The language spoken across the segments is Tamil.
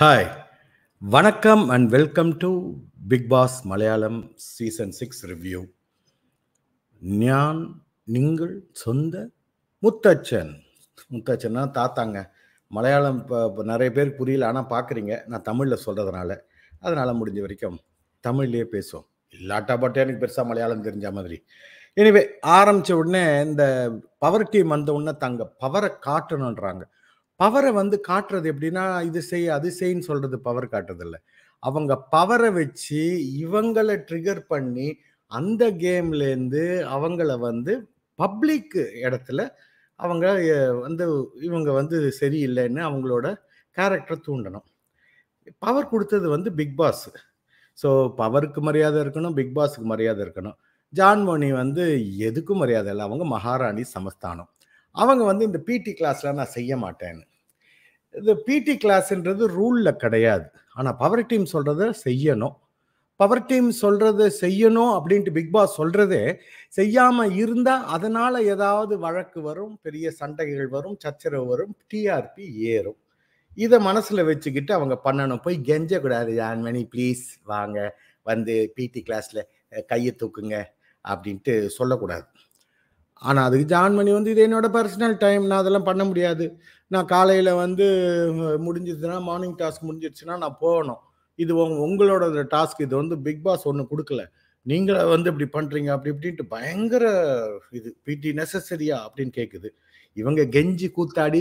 ஹாய் வணக்கம் and welcome to Bigg Boss Malayalam season six review ஞான் நீங்கள் சொந்த முத்தச்சன் முத்தச்சன்னா தாத்தாங்க மலையாளம் இப்போ நிறைய பேர் புரியல ஆனால் பார்க்குறீங்க நான் தமிழில் சொல்கிறதுனால அதனால் முடிஞ்ச வரைக்கும் தமிழ்லேயே பேசுவோம் இல்லாட்டா பாட்டே எனக்கு பெருசாக மலையாளம் தெரிஞ்ச மாதிரி எனிவே ஆரம்பித்த உடனே இந்த பவர் டீம் வந்த உடனே தங்க பவரை காட்டணுன்றாங்க பவரை வந்து காட்டுறது எப்படின்னா இது செய் அது செய்ன்னு சொல்றது பவர் காட்டுறதில்ல அவங்க பவரை வச்சு இவங்களை ட்ரிகர் பண்ணி அந்த கேம்லேருந்து அவங்கள வந்து பப்ளிக் இடத்துல அவங்க வந்து இவங்க வந்து சரியில்லைன்னு அவங்களோட கேரக்டரை தூண்டணும் பவர் கொடுத்தது வந்து பிக் பாஸ் ஸோ பவருக்கு மரியாதை இருக்கணும் பிக் பாஸுக்கு மரியாதை இருக்கணும் ஜான்மோனி வந்து எதுக்கும் மரியாதை இல்லை அவங்க மகாராணி சமஸ்தானம் அவங்க வந்து இந்த பிடி கிளாஸ்லாம் நான் செய்ய மாட்டேன்னு இந்த பிடி கிளாஸ்ன்றது ரூலில் கிடையாது ஆனால் பவர் டீம் சொல்கிறத செய்யணும் பவர் டீம் சொல்கிறது செய்யணும் அப்படின்ட்டு பிக் பாஸ் சொல்கிறதே செய்யாமல் இருந்தால் அதனால் ஏதாவது வழக்கு வரும் பெரிய சண்டைகள் வரும் சச்சரவு வரும் டிஆர்பி ஏறும் இதை மனசில் வச்சுக்கிட்டு அவங்க பண்ணணும் போய் கெஞ்சக்கூடாது ஜான்மணி ப்ளீஸ் வாங்க வந்து பிடி கிளாஸில் கையை தூக்குங்க அப்படின்ட்டு சொல்லக்கூடாது ஆனால் அதுக்கு ஜான்மணி வந்து இது என்னோட பர்சனல் டைம் நான் அதெல்லாம் பண்ண முடியாது நான் காலையில் வந்து முடிஞ்சதுன்னா மார்னிங் டாஸ்க் முடிஞ்சிடுச்சுன்னா நான் போகணும் இது உங்களோட டாஸ்க் இது வந்து பிக் பாஸ் ஒன்று கொடுக்கல நீங்கள வந்து இப்படி பண்ணுறீங்க அப்படி இப்படின்ட்டு பயங்கர இது பிடி நெசசரியா அப்படின்னு கேட்குது இவங்க கெஞ்சி கூத்தாடி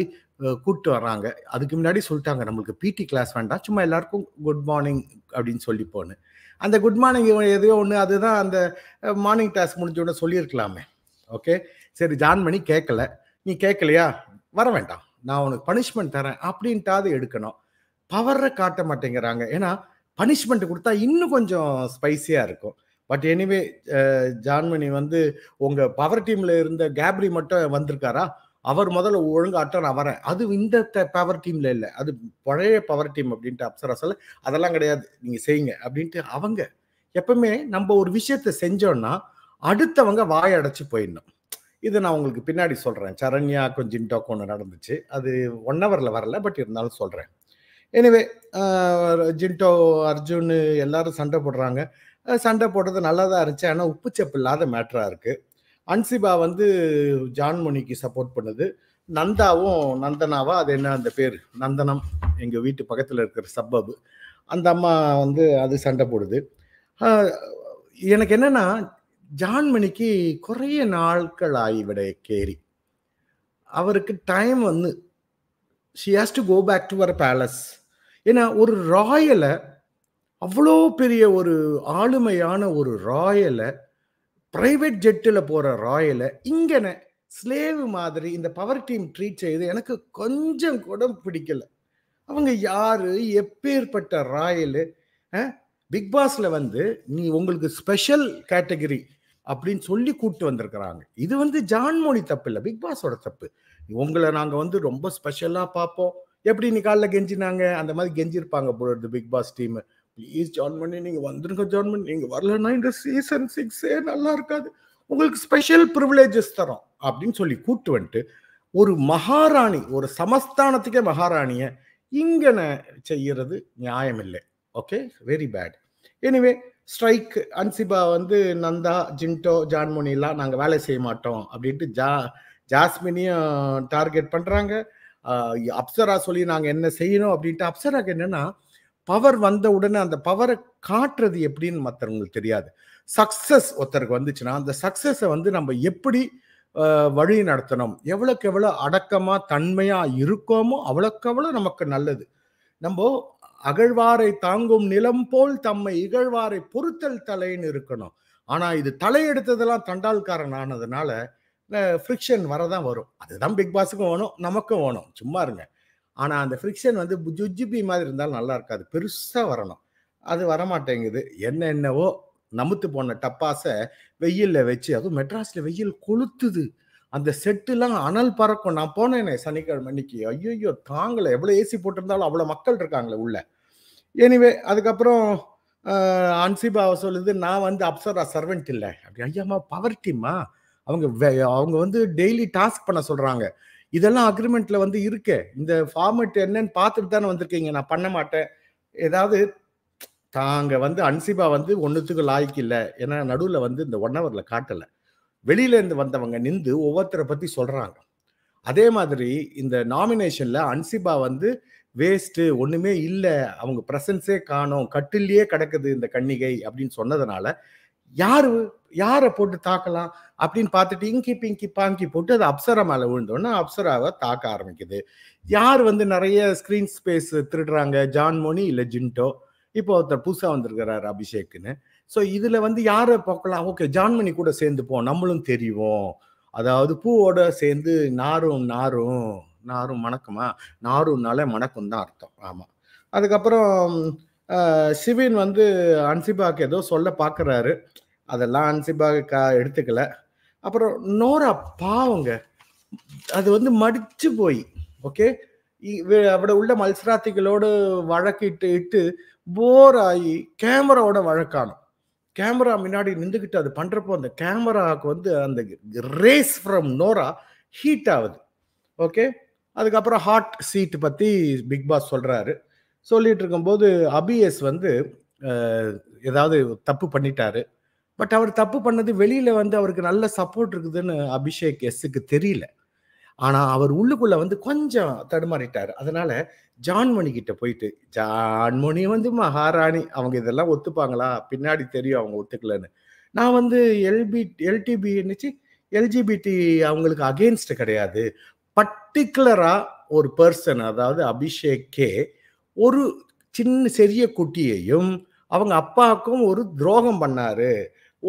கூப்பிட்டு வர்றாங்க அதுக்கு முன்னாடி சொல்லிட்டாங்க நம்மளுக்கு பிடி கிளாஸ் வேண்டாம் சும்மா எல்லாருக்கும் குட் மார்னிங் அப்படின்னு சொல்லி போன்னு அந்த குட் மார்னிங் இவன் எதையோ ஒன்று அதுதான் அந்த மார்னிங் டாஸ்க் முடிஞ்ச உடனே சொல்லியிருக்கலாமே ஓகே சரி ஜான் பண்ணி கேட்கல நீ கேட்கலையா வர வேண்டாம் நான் உனக்கு பனிஷ்மெண்ட் தரேன் அப்படின்ட்டாவது எடுக்கணும் பவரை காட்ட மாட்டேங்கிறாங்க ஏன்னா பனிஷ்மெண்ட் கொடுத்தா இன்னும் கொஞ்சம் ஸ்பைஸியாக இருக்கும் பட் எனிவே ஜான்மணி வந்து உங்கள் பவர் டீமில் இருந்த கேப்ரி மட்டும் வந்திருக்காரா அவர் முதல்ல ஒழுங்காக ஆட்டம் நான் வரேன் அது இந்த பவர் டீம்ல இல்லை அது பழைய பவர் டீம் அப்படின்ட்டு அப்சரா சொல்ல அதெல்லாம் கிடையாது நீங்கள் செய்யுங்க அப்படின்ட்டு அவங்க எப்பவுமே நம்ம ஒரு விஷயத்த செஞ்சோம்னா அடுத்தவங்க வாய் அடைச்சு போயிடணும் இது நான் உங்களுக்கு பின்னாடி சொல்கிறேன் கொஞ்சம் ஜின்டாக்கும் ஒன்று நடந்துச்சு அது ஒன் ஹவரில் வரல பட் இருந்தாலும் சொல்கிறேன் எனிவே ஜின்டோ அர்ஜுன் எல்லாரும் சண்டை போடுறாங்க சண்டை போடுறது நல்லா தான் இருந்துச்சு ஆனால் உப்புச்சப்பு இல்லாத மேட்ராக இருக்குது அன்சிபா வந்து ஜான்மணிக்கு சப்போர்ட் பண்ணுது நந்தாவும் நந்தனாவா அது என்ன அந்த பேர் நந்தனம் எங்கள் வீட்டு பக்கத்தில் இருக்கிற சப்பபு அந்த அம்மா வந்து அது சண்டை போடுது எனக்கு என்னென்னா ஜான்மணிக்கு குறைய நாட்கள் ஆகிவிட கேரி அவருக்கு டைம் வந்து she has to go back to அவர் பேலஸ் ஏன்னா ஒரு ராயலை அவ்வளோ பெரிய ஒரு ஆளுமையான ஒரு ராயலை ப்ரைவேட் ஜெட்டில் போகிற ராயலை இங்கே ஸ்லேவ் மாதிரி இந்த பவர் டீம் ட்ரீட் செய்து எனக்கு கொஞ்சம் கூட பிடிக்கல அவங்க யாரு எப்பேற்பட்ட ராயலு பிக் பாஸில் வந்து நீ உங்களுக்கு ஸ்பெஷல் கேட்டகரி அப்படின்னு சொல்லி கூப்பிட்டு வந்திருக்கிறாங்க இது வந்து ஜான்மொழி தப்பு இல்லை பிக் பாஸோட தப்பு உங்களை நாங்கள் வந்து ரொம்ப ஸ்பெஷலாக பார்ப்போம் எப்படி நீ காலைல கெஞ்சினாங்க அந்த மாதிரி கெஞ்சிருப்பாங்க போல Bigg Boss team please join பண்ணி நீங்கள் வந்துருங்க ஜாயின் பண்ணி நீங்கள் வரலன்னா இந்த சீசன் சிக்ஸே நல்லா இருக்காது உங்களுக்கு ஸ்பெஷல் ப்ரிவிலேஜஸ் தரோம் அப்படின்னு சொல்லி கூப்பிட்டு வந்துட்டு ஒரு மகாராணி ஒரு சமஸ்தானத்துக்கே மகாராணியை இங்கே செய்யறது நியாயம் இல்லை okay very bad anyway strike Ansiba வந்து நந்தா ஜின்டோ ஜான்மோனிலாம் நாங்கள் வேலை செய்ய மாட்டோம் அப்படின்ட்டு ஜா ஜாஸ்மினியும் டார்கெட் பண்ணுறாங்க அப்சரா சொல்லி நாங்கள் என்ன செய்யணும் அப்படின்ட்டு அப்சராக்கு என்னென்னா பவர் வந்த உடனே அந்த பவரை காட்டுறது எப்படின்னு மற்றவங்களுக்கு தெரியாது சக்ஸஸ் ஒருத்தருக்கு வந்துச்சுன்னா அந்த சக்ஸஸை வந்து நம்ம எப்படி வழி நடத்தணும் எவ்வளோக்கு எவ்வளோ அடக்கமாக தன்மையாக இருக்கோமோ அவ்வளோக்கு அவ்வளோ நமக்கு நல்லது நம்ம அகழ்வாரை தாங்கும் நிலம் போல் தம்மை இகழ்வாரை பொருத்தல் தலைன்னு இருக்கணும் ஆனால் இது தலையெடுத்ததெல்லாம் தண்டால்காரன் ஆனதுனால ஃப்ரிக்ஷன் வரதான் வரும் அதுதான் பிக் பாஸுக்கும் வேணும் நமக்கும் வேணும் சும்மா இருங்க ஆனால் அந்த ஃப்ரிக்ஷன் வந்து ஜுஜிபி மாதிரி இருந்தாலும் நல்லா இருக்காது பெருசாக வரணும் அது வரமாட்டேங்குது என்ன என்னவோ நமுத்து போன டப்பாஸை வெயிலில் வச்சு அதுவும் மெட்ராஸில் வெயில் கொளுத்துது அந்த செட்டுலாம் அனல் பறக்கும் நான் போனேன் சனிக்கிழமை அன்னைக்கு ஐயோ தாங்கலை எவ்வளோ ஏசி போட்டிருந்தாலும் அவ்வளோ மக்கள் இருக்காங்களே உள்ள எனிவே அதுக்கப்புறம் அன்சிபா சொல்லுது நான் வந்து அப்சரா சர்வெண்ட் இல்லை அப்படி ஐயாமா பவர் டீமா அவங்க அவங்க வந்து டெய்லி டாஸ்க் பண்ண சொல்கிறாங்க இதெல்லாம் அக்ரிமெண்ட்ல வந்து இருக்கு இந்த ஃபார்மேட் என்னன்னு பார்த்துட்டு தானே வந்திருக்கீங்க நான் பண்ண மாட்டேன் ஏதாவது தாங்க வந்து அன்சிபா வந்து ஒன்றுத்துக்கு லாய்க்கு இல்லை ஏன்னா நடுவில் வந்து இந்த ஒன் ஹவரில் காட்டலை வெளியிலேருந்து வந்தவங்க நின்று ஒவ்வொருத்தரை பற்றி சொல்கிறாங்க அதே மாதிரி இந்த நாமினேஷனில் அன்சிபா வந்து வேஸ்ட்டு ஒன்றுமே இல்லை அவங்க ப்ரெசன்ஸே காணும் கட்டிலேயே கிடக்குது இந்த கன்னிகை அப்படின்னு சொன்னதுனால யார் யாரை போட்டு தாக்கலாம் அப்படின்னு பார்த்துட்டு இங்கி பிங்கி பாங்கி போட்டு அது அப்சரா மேலே விழுந்தோன்னா அப்சராவை தாக்க ஆரம்பிக்குது யார் வந்து நிறைய ஸ்க்ரீன் ஸ்பேஸ் திருடுறாங்க ஜான்மோனி இல்லை ஜின்டோ இப்போ ஒருத்தர் புதுசாக வந்திருக்கிறார் அபிஷேக்குன்னு ஸோ இதில் வந்து யாரை பார்க்கலாம் ஓகே ஜான்மணி கூட சேர்ந்துப்போம் நம்மளும் தெரியும் அதாவது பூவோட சேர்ந்து நாரும் நாரும் நாரும் மணக்குமா நாரும்னாலே மணக்கும் தான் அர்த்தம் ஆமாம் அதுக்கப்புறம் சிவின் வந்து அன்சிபாக்கு ஏதோ சொல்ல பார்க்குறாரு அதெல்லாம் அன்சிபாக்கா எடுத்துக்கல அப்புறம் நோரா பாவங்க அது வந்து மடிச்சு போய் ஓகே அப்படி உள்ள மல்சராத்திகளோடு வழக்கிட்டு இட்டு போராயி கேமராவோட வழக்கானோம் கேமரா முன்னாடி நின்றுக்கிட்டு அது பண்ணுறப்போ அந்த கேமராவுக்கு வந்து அந்த ரேஸ் ஃப்ரம் நோரா ஹீட் ஆகுது ஓகே அதுக்கப்புறம் ஹாட் சீட் பற்றி பிக் பாஸ் சொல்கிறாரு சொல்லிட்டு இருக்கும்போது அபிஎஸ் வந்து ஏதாவது தப்பு பண்ணிட்டாரு பட் அவர் தப்பு பண்ணது வெளியில் வந்து அவருக்கு நல்ல சப்போர்ட் இருக்குதுன்னு அபிஷேக் எஸ்ஸுக்கு தெரியல ஆனா அவர் உள்ளுக்குள்ள வந்து கொஞ்சம் தடுமாறிட்டார் அதனால ஜான்மணி கிட்ட போயிட்டு ஜான்மணி வந்து மகாராணி அவங்க இதெல்லாம் ஒத்துப்பாங்களா பின்னாடி தெரியும் அவங்க ஒத்துக்கலன்னு நான் வந்து எல்பி எல்டிபி என்னச்சு எல்ஜிபிடி அவங்களுக்கு அகேன்ஸ்ட் கிடையாது பர்டிகுலரா ஒரு பர்சன் அதாவது அபிஷேக்கே ஒரு சின்ன சிறிய குட்டியையும் அவங்க அப்பாவுக்கும் ஒரு துரோகம் பண்ணாரு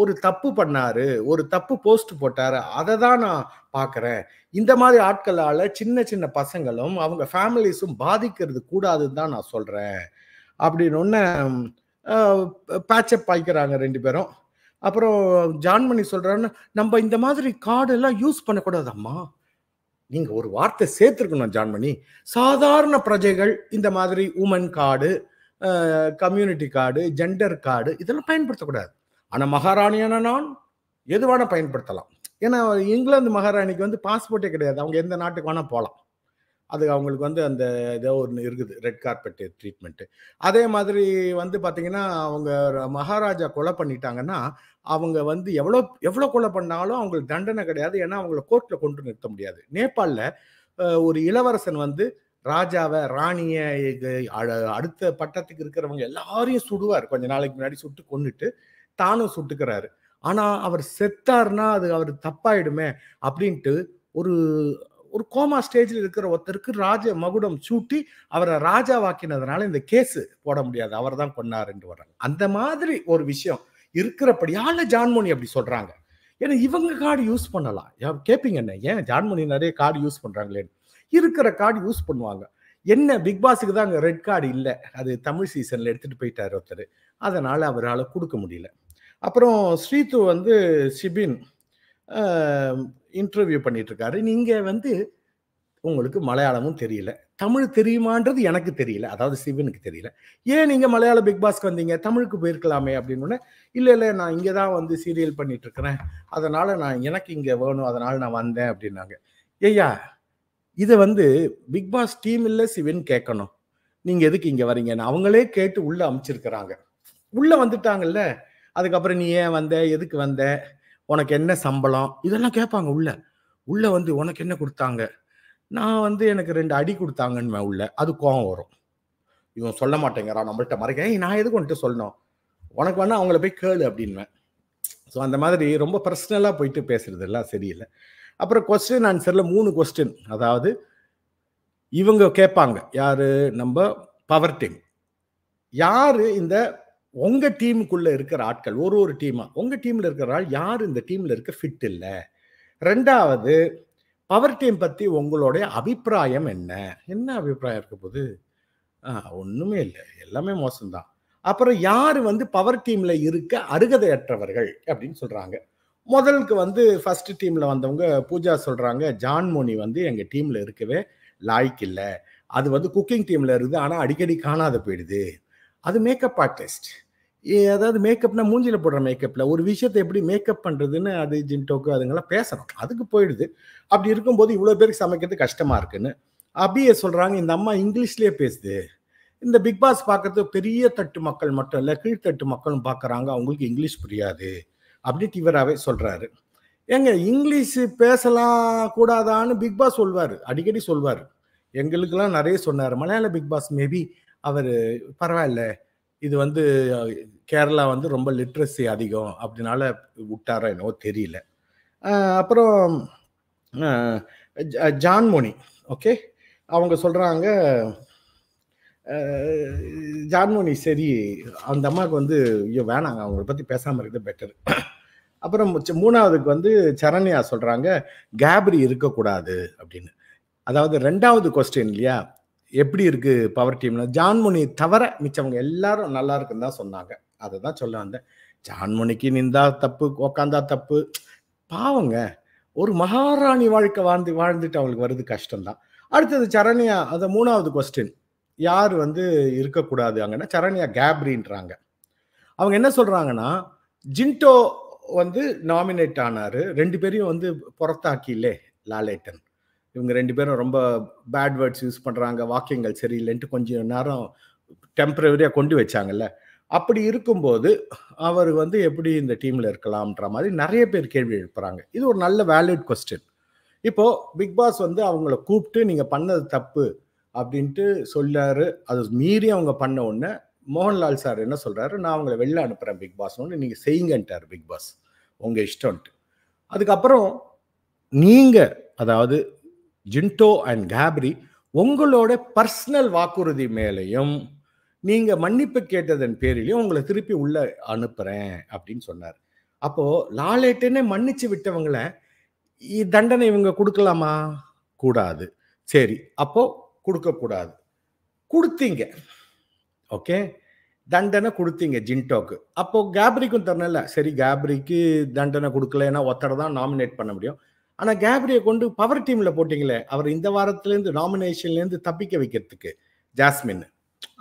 ஒரு தப்பு பண்ணாரு ஒரு தப்பு போஸ்ட் போட்டாரு அதை தான் நான் பார்க்குறேன் இந்த மாதிரி ஆட்களால் சின்ன சின்ன பசங்களும் அவங்க ஃபேமிலிஸும் பாதிக்கிறது கூடாதுன்னு தான் நான் சொல்கிறேன் அப்படின்னு ஒன்று பேச்சப் பாய்க்கிறாங்க ரெண்டு பேரும் அப்புறம் ஜான்மணி சொல்கிறான்னு நம்ம இந்த மாதிரி கார்டெல்லாம் யூஸ் பண்ணக்கூடாதம்மா நீங்கள் ஒரு வார்த்தை சேர்த்துருக்கணும் ஜான்மணி சாதாரண பிரஜைகள் இந்த மாதிரி woman card community card gender card இதெல்லாம் பயன்படுத்தக்கூடாது ஆனால் மகாராணியான நான் எதுவான பயன்படுத்தலாம் ஏன்னா இங்கிலாந்து மகாராணிக்கு வந்து பாஸ்போர்ட்டே கிடையாது அவங்க எந்த நாட்டுக்கு வேணால் போகலாம் அது அவங்களுக்கு வந்து அந்த ஏதோ ஒன்று இருக்குது ரெட் கார்பெட் ட்ரீட்மெண்ட்டு அதே மாதிரி வந்து பார்த்தீங்கன்னா அவங்க மகாராஜா கொலை பண்ணிட்டாங்கன்னா அவங்க வந்து எவ்வளோ எவ்வளோ கொலை பண்ணாலும் அவங்களுக்கு தண்டனை கிடையாது ஏன்னா அவங்கள கோர்ட்டில் கொண்டு நிறுத்த முடியாது நேபாளில் ஒரு இளவரசன் வந்து ராஜாவை ராணியை அடுத்த பட்டத்துக்கு இருக்கிறவங்க எல்லாரையும் சுடுவார் கொஞ்சம் நாளைக்கு முன்னாடி சுட்டு கொண்டுட்டு தானும் சுட்டுக்கிறாரு ஆனா அவர் செத்தாருன்னா அது அவர் தப்பாயிடுமே அப்படின்ட்டு ஒரு ஒரு கோமா ஸ்டேஜில் இருக்கிற ஒருத்தருக்கு ராஜ மகுடம் சூட்டி அவரை ராஜாவாக்கினதுனால இந்த கேஸ் போட முடியாது அவர் தான் கொன்னாருன்னு வர்றாங்க அந்த மாதிரி ஒரு விஷயம் இருக்கிறபடியால ஜான்மோனி அப்படி சொல்றாங்க ஏன்னா இவங்க கார்டு யூஸ் பண்ணலாம் கேப்பீங்க என்ன ஏன் ஜான்மோனி நிறைய கார்டு யூஸ் பண்றாங்களேன்னு இருக்கிற கார்டு யூஸ் பண்ணுவாங்க என்ன பிக் பாஸுக்கு தான் அங்கே ரெட் கார்டு இல்லை அது தமிழ் சீசனில் எடுத்துகிட்டு போயிட்டார் ஒருத்தர் அதனால் அவரால் கொடுக்க முடியல அப்புறம் ஸ்ரீது வந்து சிபின் இன்டர்வியூ பண்ணிகிட்ருக்காரு நீங்கள் வந்து உங்களுக்கு மலையாளமும் தெரியல தமிழ் தெரியுமான்றது எனக்கு தெரியல அதாவது சிவனுக்கு தெரியல ஏன் நீங்கள் மலையாள பிக் பாஸ்க்கு வந்தீங்க தமிழுக்கு போயிருக்கலாமே அப்படின்னு இல்லை இல்லை நான் இங்கே தான் வந்து சீரியல் பண்ணிட்டு இருக்கிறேன் அதனால் நான் எனக்கு இங்கே வேணும் அதனால் நான் வந்தேன் அப்படின்னாங்க ஐயா இதை வந்து பிக் பாஸ் டீம் இல்லை சிவன் கேட்கணும் நீங்க எதுக்கு இங்க வரீங்கன்னு அவங்களே கேட்டு உள்ள அமைச்சிருக்கிறாங்க உள்ள வந்துட்டாங்கல்ல அதுக்கப்புறம் நீ ஏன் வந்த எதுக்கு வந்த உனக்கு என்ன சம்பளம் இதெல்லாம் கேட்பாங்க உள்ள உள்ள வந்து உனக்கு என்ன கொடுத்தாங்க நான் வந்து எனக்கு ரெண்டு அடி கொடுத்தாங்கன்னு உள்ள அது கோவம் வரும் இவன் சொல்ல மாட்டேங்கிறான் நம்மள்கிட்ட மறைக்க ஏய் நான் எதுக்கு வந்துட்டு சொல்லணும் உனக்கு வேணா அவங்கள போய் கேளு அப்படின்வேன் ஸோ அந்த மாதிரி ரொம்ப பர்சனலாக போயிட்டு பேசுறது எல்லாம் சரியில்லை அப்புறம் கொஸ்டின் ஆன்சரில் மூணு கொஸ்டின் அதாவது இவங்க கேட்பாங்க யார் நம்ம பவர் டீம் யார் இந்த உங்கள் டீமுக்குள்ளே இருக்கிற ஆட்கள் ஒரு ஒரு டீமாக உங்கள் டீமில் இருக்கிற ஆள் யார் இந்த டீமில் இருக்க ஃபிட் இல்லை ரெண்டாவது பவர் டீம் பற்றி உங்களுடைய அபிப்பிராயம் என்ன என்ன அபிப்பிராயம் இருக்க போகுது ஆ ஒன்றுமே இல்லை எல்லாமே மோசம்தான் அப்புறம் யார் வந்து பவர் டீமில் இருக்க அருகதையற்றவர்கள் அப்படின்னு சொல்கிறாங்க முதலுக்கு வந்து ஃபர்ஸ்ட் டீம்ல வந்தவங்க பூஜா சொல்றாங்க மோனி வந்து எங்க டீம்ல இருக்கவே லாய்க்கு இல்லை அது வந்து குக்கிங் டீம்ல இருக்குது ஆனால் அடிக்கடி காணாத போயிடுது அது மேக்கப் ஆர்டிஸ்ட் அதாவது மேக்கப்னா மூஞ்சியில் போடுற மேக்கப்பில் ஒரு விஷயத்தை எப்படி மேக்கப் பண்ணுறதுன்னு அது ஜின்டோக்கு அதுங்கெல்லாம் பேசணும் அதுக்கு போயிடுது அப்படி இருக்கும்போது இவ்வளோ பேருக்கு சமைக்கிறது கஷ்டமாக இருக்குன்னு அப்படியே சொல்கிறாங்க இந்த அம்மா இங்கிலீஷ்லேயே பேசுது இந்த பிக் பாஸ் பார்க்கறது பெரிய தட்டு மக்கள் மட்டும் இல்லை கீழ்த்தட்டு மக்களும் பார்க்குறாங்க அவங்களுக்கு இங்கிலீஷ் புரியாது இவராகவே சொல்கிறாரு ஏங்க இங்கிலீஷ் பேசலாம் கூடாதான்னு பிக் பாஸ் சொல்வார் அடிக்கடி சொல்வார் எங்களுக்கெல்லாம் நிறைய சொன்னார் மலையாள பிக் பாஸ் மேபி அவர் பரவாயில்ல இது வந்து கேரளா வந்து ரொம்ப லிட்ரஸி அதிகம் அப்படினால விட்டாரா என்னவோ தெரியல அப்புறம் ஜான்மோனி ஓகே அவங்க சொல்கிறாங்க ஜான்மோனி சரி அந்த அம்மாவுக்கு வந்து ஐயோ வேணாங்க அவங்கள பற்றி பேசாமல் இருக்கிறது பெட்டர் அப்புறம் மூணாவதுக்கு வந்து சரண்யா சொல்கிறாங்க கேப்ரி இருக்கக்கூடாது அப்படின்னு அதாவது ரெண்டாவது கொஸ்டின் இல்லையா எப்படி இருக்குது பவர் டீம்ல ஜான்மோனி தவிர மிச்சவங்க எல்லாரும் நல்லா இருக்குன்னு தான் சொன்னாங்க அதை தான் சொல்ல வந்தேன் ஜான்முனிக்கு நின்றா தப்பு உக்காந்தா தப்பு பாவங்க ஒரு மகாராணி வாழ்க்கை வாழ்ந்து வாழ்ந்துட்டு அவங்களுக்கு வருது கஷ்டம்தான் அடுத்தது சரண்யா அந்த மூணாவது கொஸ்டின் யார் வந்து இருக்கக்கூடாது அங்கன்னா சரண்யா கேப்ரின்றாங்க அவங்க என்ன சொல்கிறாங்கன்னா ஜின்டோ வந்து நாமினேட் ஆனார் ரெண்டு பேரையும் வந்து புறத்தாக்கிலே லாலேட்டன் இவங்க ரெண்டு பேரும் ரொம்ப பேட் வேர்ட்ஸ் யூஸ் பண்ணுறாங்க வாக்கியங்கள் சரியில்லைன்ட்டு கொஞ்சம் நேரம் டெம்பரவரியாக கொண்டு வச்சாங்கல்ல அப்படி இருக்கும்போது அவர் வந்து எப்படி இந்த டீமில் இருக்கலாம்ன்ற மாதிரி நிறைய பேர் கேள்வி எழுப்புறாங்க இது ஒரு நல்ல வேலிட் கொஸ்டின் இப்போது பிக் பாஸ் வந்து அவங்கள கூப்பிட்டு நீங்கள் பண்ணது தப்பு அப்படின்ட்டு சொல்றாரு அது மீறி அவங்க பண்ண உடனே மோகன்லால் சார் என்ன சொல்றாரு நான் அவங்கள வெளில அனுப்புறேன் பிக் பாஸ் ஒன்று நீங்க செய்யுங்கன்ட்டார் பிக் பாஸ் உங்க இஷ்டம்ட்டு அதுக்கப்புறம் நீங்க அதாவது ஜின்டோ அண்ட் கேப்ரி உங்களோட பர்சனல் வாக்குறுதி மேலையும் நீங்க மன்னிப்பு கேட்டதன் பேரிலையும் உங்களை திருப்பி உள்ள அனுப்புறேன் அப்படின்னு சொன்னார் அப்போ லாலேட்டுன்னு மன்னிச்சு விட்டவங்களை தண்டனை இவங்க கொடுக்கலாமா கூடாது சரி அப்போ கொடுக்கக்கூடாது கொடுத்தீங்க ஓகே தண்டனை கொடுத்தீங்க ஜின்டோக்கு அப்போ கேப்ரிக்கும் தரணும்ல சரி கேப்ரிக்கு தண்டனை கொடுக்கல ஏன்னா தான் நாமினேட் பண்ண முடியும் ஆனால் கேப்ரியை கொண்டு பவர் டீமில் போட்டிங்களே அவர் இந்த வாரத்துலேருந்து நாமினேஷன்லேருந்து தப்பிக்க வைக்கிறதுக்கு ஜாஸ்மின்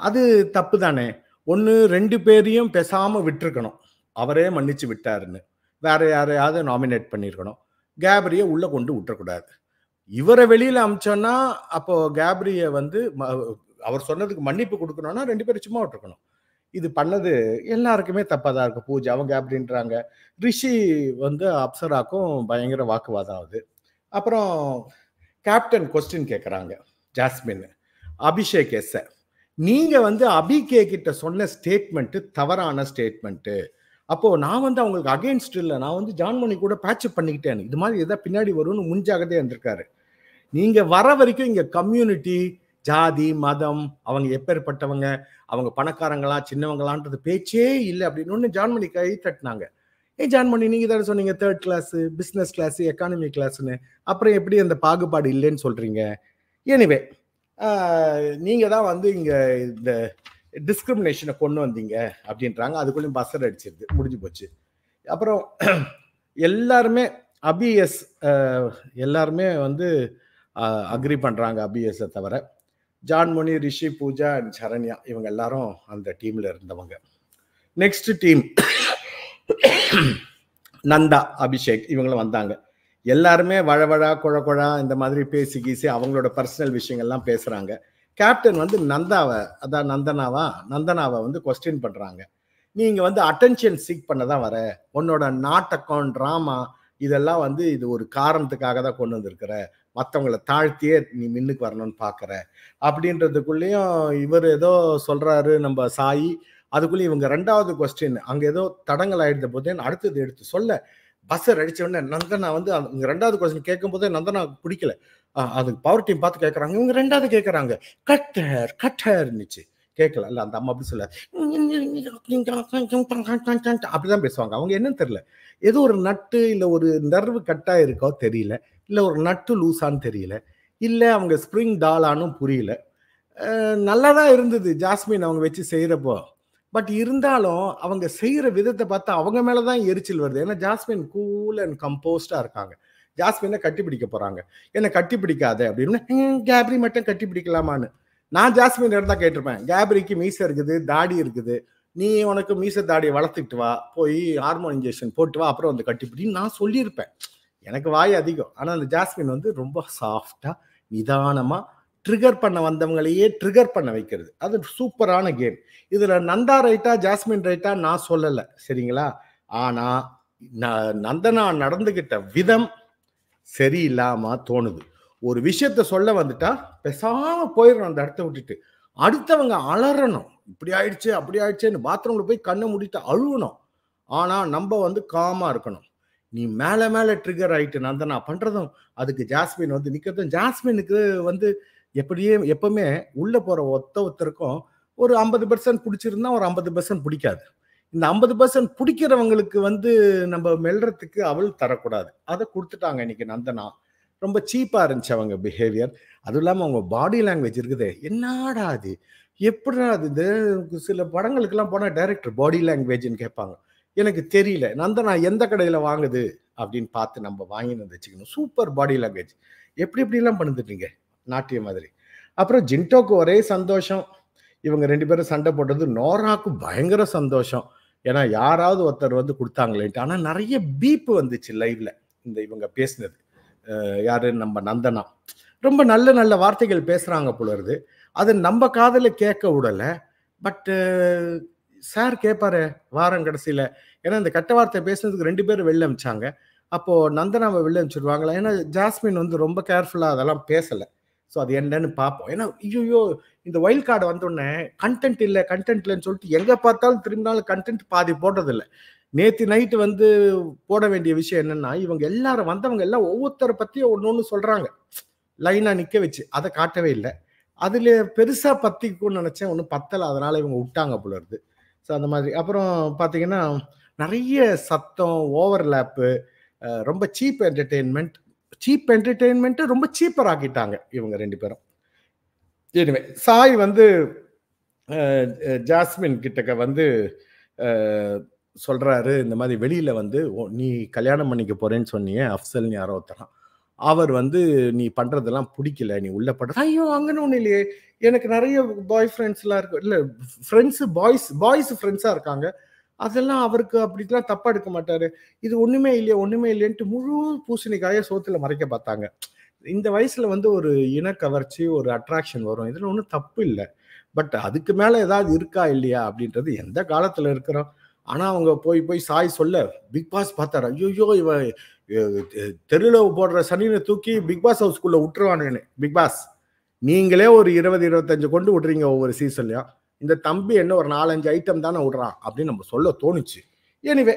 அது தப்பு தானே ஒன்று ரெண்டு பேரையும் பெசாமல் விட்டுருக்கணும் அவரே மன்னிச்சு விட்டாருன்னு வேற யாரையாவது நாமினேட் பண்ணியிருக்கணும் கேபரியை உள்ளே கொண்டு விட்டுறக்கூடாது இவரை வெளியில அமிச்சோன்னா அப்போ கேப்ரிய வந்து அவர் சொன்னதுக்கு மன்னிப்பு கொடுக்கணும்னா ரெண்டு பேரும் சும்மா விட்டுருக்கணும் இது பண்ணது எல்லாருக்குமே தப்பாக தான் இருக்கு பூஜை அவன் கேப்ரின்றாங்க ரிஷி வந்து அப்சராக்கும் பயங்கர வாக்குவாதம் ஆகுது அப்புறம் கேப்டன் கொஸ்டின் கேட்குறாங்க ஜாஸ்மின் அபிஷேக் எஸ்ஸை நீங்கள் வந்து அபிகே கிட்ட சொன்ன ஸ்டேட்மெண்ட்டு தவறான ஸ்டேட்மெண்ட்டு அப்போது நான் வந்து அவங்களுக்கு அகேன்ஸ்ட் இல்லை நான் வந்து ஜான்மணி கூட பேட்ச் பண்ணிக்கிட்டேன் இது மாதிரி எதாவது பின்னாடி வரும்னு முஞ்சாகதே இருந்திருக்காரு நீங்க வர வரைக்கும் இங்க கம்யூனிட்டி ஜாதி மதம் அவங்க எப்பேற்பட்டவங்க அவங்க பணக்காரங்களா சின்னவங்களான்றது பேச்சே இல்லை அப்படின்னு ஒன்று ஜான்மணி கை தட்டினாங்க ஏ ஜான்மணி நீங்க தானே சொன்னீங்க third class business class economy கிளாஸ்னு அப்புறம் எப்படி அந்த பாகுபாடு இல்லைன்னு சொல்றீங்க எனிவே நீங்க தான் வந்து இங்க இந்த டிஸ்கிரிமினேஷனை கொண்டு வந்தீங்க அப்படின்றாங்க அதுக்குள்ளேயும் பஸ்ஸர் அடிச்சிருது முடிஞ்சு போச்சு அப்புறம் எல்லாருமே அபிஎஸ் எல்லாருமே வந்து அக்ரி பண்ணுறாங்க அபிஎஸை தவிர ஜான் முனி ரிஷி பூஜா அண்ட் சரண்யா இவங்க எல்லாரும் அந்த டீமில் இருந்தவங்க நெக்ஸ்ட் டீம் நந்தா அபிஷேக் இவங்களும் வந்தாங்க எல்லாருமே வழவழா குழா இந்த மாதிரி பேசி கீசி அவங்களோட பர்சனல் விஷயங்கள்லாம் பேசுகிறாங்க கேப்டன் வந்து நந்தாவை அதான் நந்தனாவா நந்தனாவை வந்து கொஸ்டின் பண்ணுறாங்க நீங்கள் வந்து அட்டென்ஷன் சீக் பண்ண தான் வர உன்னோட நாட்டக்கம் ட்ராமா இதெல்லாம் வந்து இது ஒரு காரணத்துக்காக தான் கொண்டு வந்திருக்கிற மற்றவங்களை தாழ்த்தியே நீ மின்னுக்கு வரணும்னு பார்க்குற அப்படின்றதுக்குள்ளேயும் இவர் ஏதோ சொல்கிறாரு நம்ம சாயி அதுக்குள்ளே இவங்க ரெண்டாவது கொஸ்டின் அங்கே ஏதோ தடங்கள் ஆயிடுத்த போதே அடுத்தது எடுத்து சொல்ல பஸ்ஸர் அடித்த உடனே நந்தனா வந்து அவங்க ரெண்டாவது கொஸ்டின் கேட்கும் போதே நந்தனா பிடிக்கல அது பவர் டீம் பார்த்து கேட்குறாங்க இவங்க ரெண்டாவது கேட்குறாங்க கட்டர் கட்டர்னுச்சு கேட்கல இல்லை அந்த அம்மா அப்படி சொல்ல அப்படிதான் பேசுவாங்க அவங்க என்னன்னு தெரியல ஏதோ ஒரு நட்டு இல்லை ஒரு நர்வு கட்டாக இருக்கோ தெரியல இல்லை ஒரு நட்டு லூஸான்னு தெரியல இல்லை அவங்க ஸ்ப்ரிங் டாலானும் புரியல நல்லா தான் இருந்தது ஜாஸ்மின் அவங்க வச்சு செய்கிறப்போ பட் இருந்தாலும் அவங்க செய்கிற விதத்தை பார்த்தா அவங்க மேலே தான் எரிச்சல் வருது ஏன்னா ஜாஸ்மின் கூல் அண்ட் கம்போஸ்டாக இருக்காங்க ஜாஸ்மினை கட்டிப்பிடிக்க போகிறாங்க என்னை கட்டிப்பிடிக்காத அப்படின்னு கேப்ரி மட்டும் கட்டிப்பிடிக்கலாமான்னு நான் ஜாஸ்மின் இருந்தால் கேட்டிருப்பேன் கேப்ரிக்கு மீசை இருக்குது தாடி இருக்குது நீ உனக்கு மீச தாடியை வளர்த்துக்கிட்டு வா போய் ஹார்மோன் இன்ஜெக்ஷன் போட்டு வா அப்புறம் வந்து கட்டிப்பிடின்னு நான் சொல்லியிருப்பேன் எனக்கு வாய் அதிகம் ஆனால் அந்த ஜாஸ்மின் வந்து ரொம்ப சாஃப்டா நிதானமாக ட்ரிகர் பண்ண வந்தவங்களையே ட்ரிகர் பண்ண வைக்கிறது அது சூப்பரான கேம் இதில் நந்தா ரைட்டா ஜாஸ்மின் ரைட்டா நான் சொல்லலை சரிங்களா ஆனால் நந்தனா நடந்துக்கிட்ட விதம் சரியில்லாமல் தோணுது ஒரு விஷயத்த சொல்ல வந்துட்டா பெசாமல் போயிடணும் அந்த இடத்த விட்டுட்டு அடுத்தவங்க அலறணும் இப்படி ஆயிடுச்சு அப்படி ஆயிடுச்சுன்னு பாத்ரூமில் போய் கண்ணை முடித்து அழுகணும் ஆனால் நம்ம வந்து காமாக இருக்கணும் நீ மேலே மேலே ட்ரிகர் ஆகிட்டு நான் தான் நான் பண்ணுறதும் அதுக்கு ஜாஸ்மின் வந்து நிற்கிறதும் ஜாஸ்மினுக்கு வந்து எப்படியே எப்பவுமே உள்ளே போகிற ஒத்த ஒருத்தருக்கும் ஒரு ஐம்பது பர்சன்ட் பிடிச்சிருந்தா ஒரு ஐம்பது பர்சன்ட் பிடிக்காது இந்த ஐம்பது பர்சன்ட் பிடிக்கிறவங்களுக்கு வந்து நம்ம மெல்றதுக்கு அவள் தரக்கூடாது அதை கொடுத்துட்டாங்க இன்னைக்கு நந்தனா ரொம்ப சீப்பாக இருந்துச்சு அவங்க பிஹேவியர் அதுவும் இல்லாமல் அவங்க பாடி லாங்குவேஜ் இருக்குது என்னடா அது எப்படா அது இந்த சில படங்களுக்கெல்லாம் போனால் டைரக்டர் பாடி லாங்குவேஜ்னு கேட்பாங்க எனக்கு தெரியல நந்தனா எந்த கடையில் வாங்குது அப்படின்னு பார்த்து நம்ம வாங்கினு வச்சுக்கணும் சூப்பர் பாடி லாங்குவேஜ் எப்படி எப்படிலாம் பண்ணுதுட்டீங்க நாட்டிய மாதிரி அப்புறம் ஜின்டோக்கு ஒரே சந்தோஷம் இவங்க ரெண்டு பேரும் சண்டை போட்டது நோராக்கு பயங்கர சந்தோஷம் ஏன்னா யாராவது ஒருத்தர் வந்து கொடுத்தாங்களேன்ட்டு ஆனால் நிறைய பீப்பு வந்துச்சு லைவில் இந்த இவங்க பேசினது யாரு நம்ம நந்தனா ரொம்ப நல்ல நல்ல வார்த்தைகள் பேசுகிறாங்க போல அது நம்ம காதில் கேட்க விடலை பட்டு சார் கேட்பாரு வாரம் கடைசியில ஏன்னா இந்த கட்ட வார்த்தை பேசுனதுக்கு ரெண்டு பேரும் வெளில அமிச்சாங்க அப்போ நந்தனாவை வெளில அமிச்சிடுவாங்களா ஏன்னா ஜாஸ்மின் வந்து ரொம்ப கேர்ஃபுல்லா அதெல்லாம் பேசல ஸோ அது என்னன்னு பார்ப்போம் ஏன்னா ஐயோ இந்த வைல்ட் கார்டு வந்தோடனே கண்டென்ட் இல்லை கண்டென்ட் இல்லைன்னு சொல்லிட்டு எங்கே பார்த்தாலும் திரும்பினாலும் கண்டென்ட் பாதி போடுறதில்ல நேற்று நைட்டு வந்து போட வேண்டிய விஷயம் என்னன்னா இவங்க எல்லாரும் வந்தவங்க எல்லாம் ஒவ்வொருத்தரை பற்றியும் ஒன்று ஒன்று சொல்கிறாங்க லைனாக நிற்க வச்சு அதை காட்டவே இல்லை அதில் பெருசாக பற்றிக்கும்னு நினச்சேன் ஒன்றும் பத்தலை அதனால் இவங்க விட்டாங்க போலருது ஸோ அந்த மாதிரி அப்புறம் பார்த்தீங்கன்னா நிறைய சத்தம் ஓவர்லேப்பு ரொம்ப சீப் என்டர்டெயின்மெண்ட் சீப் என்டர்டெயின்மெண்ட்டு ரொம்ப சீப்பர் ஆக்கிட்டாங்க இவங்க ரெண்டு பேரும் எனிவே சாய் வந்து ஜாஸ்மின் கிட்டக்க வந்து சொல்கிறாரு இந்த மாதிரி வெளியில் வந்து நீ கல்யாணம் பண்ணிக்க போகிறேன்னு சொன்னியே அஃப்சல் யாரோ ஒருத்தரான் அவர் வந்து நீ பண்றதெல்லாம் பிடிக்கல நீ உள்ள பண்ற ஐயோ அங்கன்னு ஒண்ணு இல்லையே எனக்கு நிறைய பாய் ஃப்ரெண்ட்ஸ் எல்லாம் இருக்கு இல்ல ஃப்ரெண்ட்ஸ் பாய்ஸ் பாய்ஸ் ஃப்ரெண்ட்ஸா இருக்காங்க அதெல்லாம் அவருக்கு அப்படிலாம் தப்பா எடுக்க மாட்டாரு இது ஒண்ணுமே இல்லையே ஒண்ணுமே இல்லையன்ட்டு முழு பூசணிக்காய சோத்துல மறைக்க பார்த்தாங்க இந்த வயசுல வந்து ஒரு இன கவர்ச்சி ஒரு அட்ராக்ஷன் வரும் இதுல ஒன்றும் தப்பு இல்லை பட் அதுக்கு மேல ஏதாவது இருக்கா இல்லையா அப்படின்றது எந்த காலத்துல இருக்கிறோம் ஆனா அவங்க போய் போய் சாய் சொல்ல பிக் பாஸ் பார்த்தாரு ஐயோ இவன் தெருல போடுற சனியை தூக்கி பிக் பாஸ் ஹவுஸ்குள்ள விட்டுருவானு பிக் பாஸ் நீங்களே ஒரு இருபது இருபத்தஞ்சு கொண்டு விட்றீங்க ஒவ்வொரு சீசன்லயும் இந்த தம்பி என்ன ஒரு நாலஞ்சு ஐட்டம் தானே விடுறான் அப்படின்னு நம்ம சொல்ல தோணுச்சு எனிவே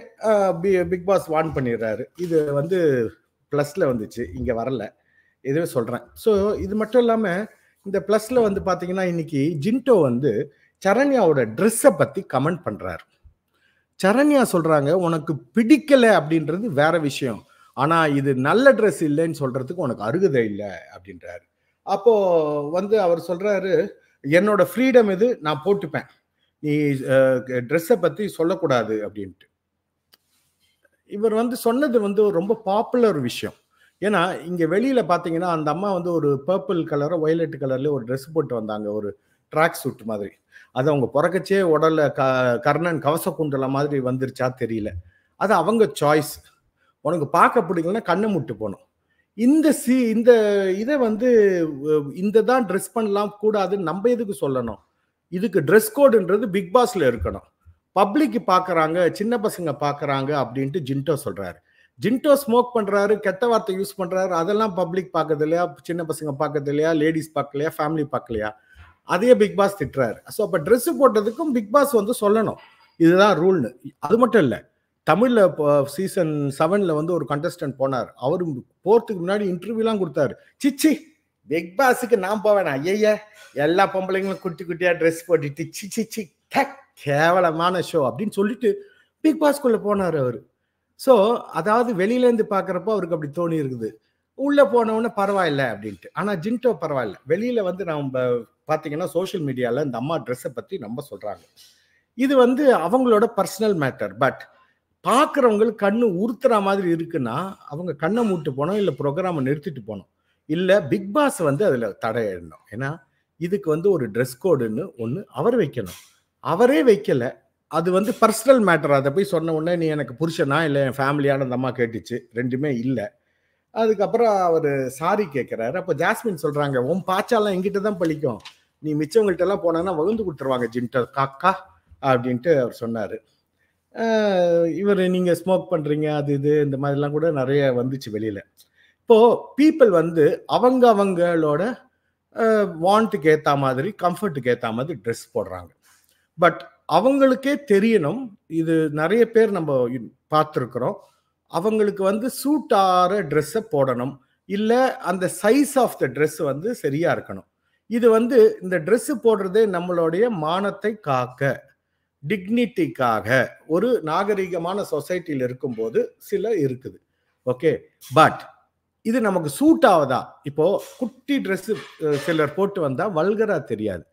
பிக் பாஸ் வான் பண்ணிடுறாரு இது வந்து ப்ளஸில் வந்துச்சு இங்கே வரல இதுவே சொல்கிறேன் ஸோ இது மட்டும் இல்லாமல் இந்த ப்ளஸில் வந்து பாத்தீங்கன்னா இன்னைக்கு ஜின்டோ வந்து சரண்யாவோட ட்ரெஸ்ஸை பற்றி கமெண்ட் பண்ணுறாரு சரண்யா சொல்கிறாங்க உனக்கு பிடிக்கலை அப்படின்றது வேற விஷயம் ஆனால் இது நல்ல ட்ரெஸ் இல்லைன்னு சொல்கிறதுக்கு உனக்கு அருகதை இல்லை அப்படின்றாரு அப்போது வந்து அவர் சொல்கிறாரு என்னோட ஃப்ரீடம் இது நான் போட்டுப்பேன் நீ ட்ரெஸ்ஸை பற்றி சொல்லக்கூடாது அப்படின்ட்டு இவர் வந்து சொன்னது வந்து ரொம்ப பாப்புலர் விஷயம் ஏன்னா இங்கே வெளியில் பார்த்தீங்கன்னா அந்த அம்மா வந்து ஒரு பர்பிள் கலரோ ஒயலட் கலரில் ஒரு ட்ரெஸ் போட்டு வந்தாங்க ஒரு ட்ராக் சூட் மாதிரி அது அவங்க பிறக்கச்சே உடலில் க கர்ணன் கவச குண்டல மாதிரி வந்துருச்சா தெரியல அது அவங்க சாய்ஸ் உனக்கு பார்க்க பிடிக்கலன்னா கண்ணை முட்டு போகணும் இந்த சி இந்த இதை வந்து இந்த தான் ட்ரெஸ் பண்ணலாம் கூடாதுன்னு நம்ம எதுக்கு சொல்லணும் இதுக்கு ட்ரெஸ் கோடுன்றது பிக் பாஸ்ல இருக்கணும் பப்ளிக் பார்க்குறாங்க சின்ன பசங்க பார்க்குறாங்க அப்படின்ட்டு ஜின்டோ சொல்கிறாரு ஜின்டோ ஸ்மோக் பண்ணுறாரு கெட்ட வார்த்தை யூஸ் பண்ணுறாரு அதெல்லாம் பப்ளிக் பார்க்கறது இல்லையா சின்ன பசங்க பார்க்கறது இல்லையா லேடிஸ் பார்க்கலையா ஃபேமிலி பார்க்கலையா அதையே பிக் பாஸ் திட்டுறாரு ஸோ அப்போ ட்ரெஸ்ஸு போட்டதுக்கும் பிக் பாஸ் வந்து சொல்லணும் இதுதான் ரூல்னு அது மட்டும் இல்லை தமிழ்ல சீசன் செவன்ல வந்து ஒரு கண்டஸ்டன்ட் போனார் அவரு போறதுக்கு முன்னாடி இன்டர்வியூலாம் கொடுத்தாரு சிச்சி பிக் பாஸுக்கு நான் போவேன் ஐய எல்லா பொம்பளைங்களும் குட்டி குட்டியா ட்ரெஸ் போட்டுட்டு சி சிச்சி கேவலமான ஷோ அப்படின்னு சொல்லிட்டு பிக் பாஸ்குள்ள போனார் அவர் ஸோ அதாவது வெளியிலேருந்து பாக்குறப்ப அவருக்கு அப்படி தோணி இருக்குது உள்ளே போனவுடனே பரவாயில்ல அப்படின்ட்டு ஆனால் ஜின்டோ பரவாயில்ல வெளியில் வந்து நம்ம பார்த்தீங்கன்னா சோஷியல் மீடியாவில் இந்த அம்மா ட்ரெஸ்ஸை பற்றி நம்ம சொல்கிறாங்க இது வந்து அவங்களோட பர்சனல் மேட்டர் பட் பார்க்குறவங்களுக்கு கண்ணு உறுத்துற மாதிரி இருக்குன்னா அவங்க கண்ணை மூட்டு போனோம் இல்லை ப்ரோக்ராமை நிறுத்திட்டு போனோம் இல்லை பிக் பாஸ் வந்து அதில் தடையிடணும் ஏன்னா இதுக்கு வந்து ஒரு ட்ரெஸ் கோடுன்னு ஒன்று அவர் வைக்கணும் அவரே வைக்கலை அது வந்து பர்சனல் மேட்டர் அதை போய் சொன்ன உடனே நீ எனக்கு புருஷனா இல்லை என் ஃபேமிலியான அந்த அம்மா கேட்டுச்சு ரெண்டுமே இல்லை அதுக்கப்புறம் அவர் சாரி கேட்குறாரு அப்போ ஜாஸ்மின் சொல்கிறாங்க உன் பாச்சாலாம் எங்கிட்ட தான் பழிக்கும் நீ மிச்சவங்கள்ட்டெல்லாம் போனேன்னா போனாங்கன்னா வகுந்து கொடுத்துருவாங்க ஜின்ட்ட காக்கா அப்படின்ட்டு அவர் சொன்னார் இவர் நீங்கள் ஸ்மோக் பண்ணுறீங்க அது இது இந்த மாதிரிலாம் கூட நிறைய வந்துச்சு வெளியில் இப்போது பீப்புள் வந்து அவங்க அவங்களோட வாண்ட்டுக்கு ஏற்ற மாதிரி கம்ஃபர்ட்டுக்கு ஏற்ற மாதிரி ட்ரெஸ் போடுறாங்க பட் அவங்களுக்கே தெரியணும் இது நிறைய பேர் நம்ம பார்த்துருக்குறோம் அவங்களுக்கு வந்து சூட் ஆகிற ட்ரெஸ்ஸை போடணும் இல்லை அந்த சைஸ் ஆஃப் த ட்ரெஸ் வந்து சரியாக இருக்கணும் இது வந்து இந்த ட்ரெஸ்ஸு போடுறதே நம்மளுடைய மானத்தை காக்க டிக்னிட்டிக்காக ஒரு நாகரிகமான சொசைட்டியில் இருக்கும்போது சில இருக்குது ஓகே பட் இது நமக்கு சூட் ஆகுதா இப்போ குட்டி ட்ரெஸ் சிலர் போட்டு வந்தா வல்கரா தெரியாது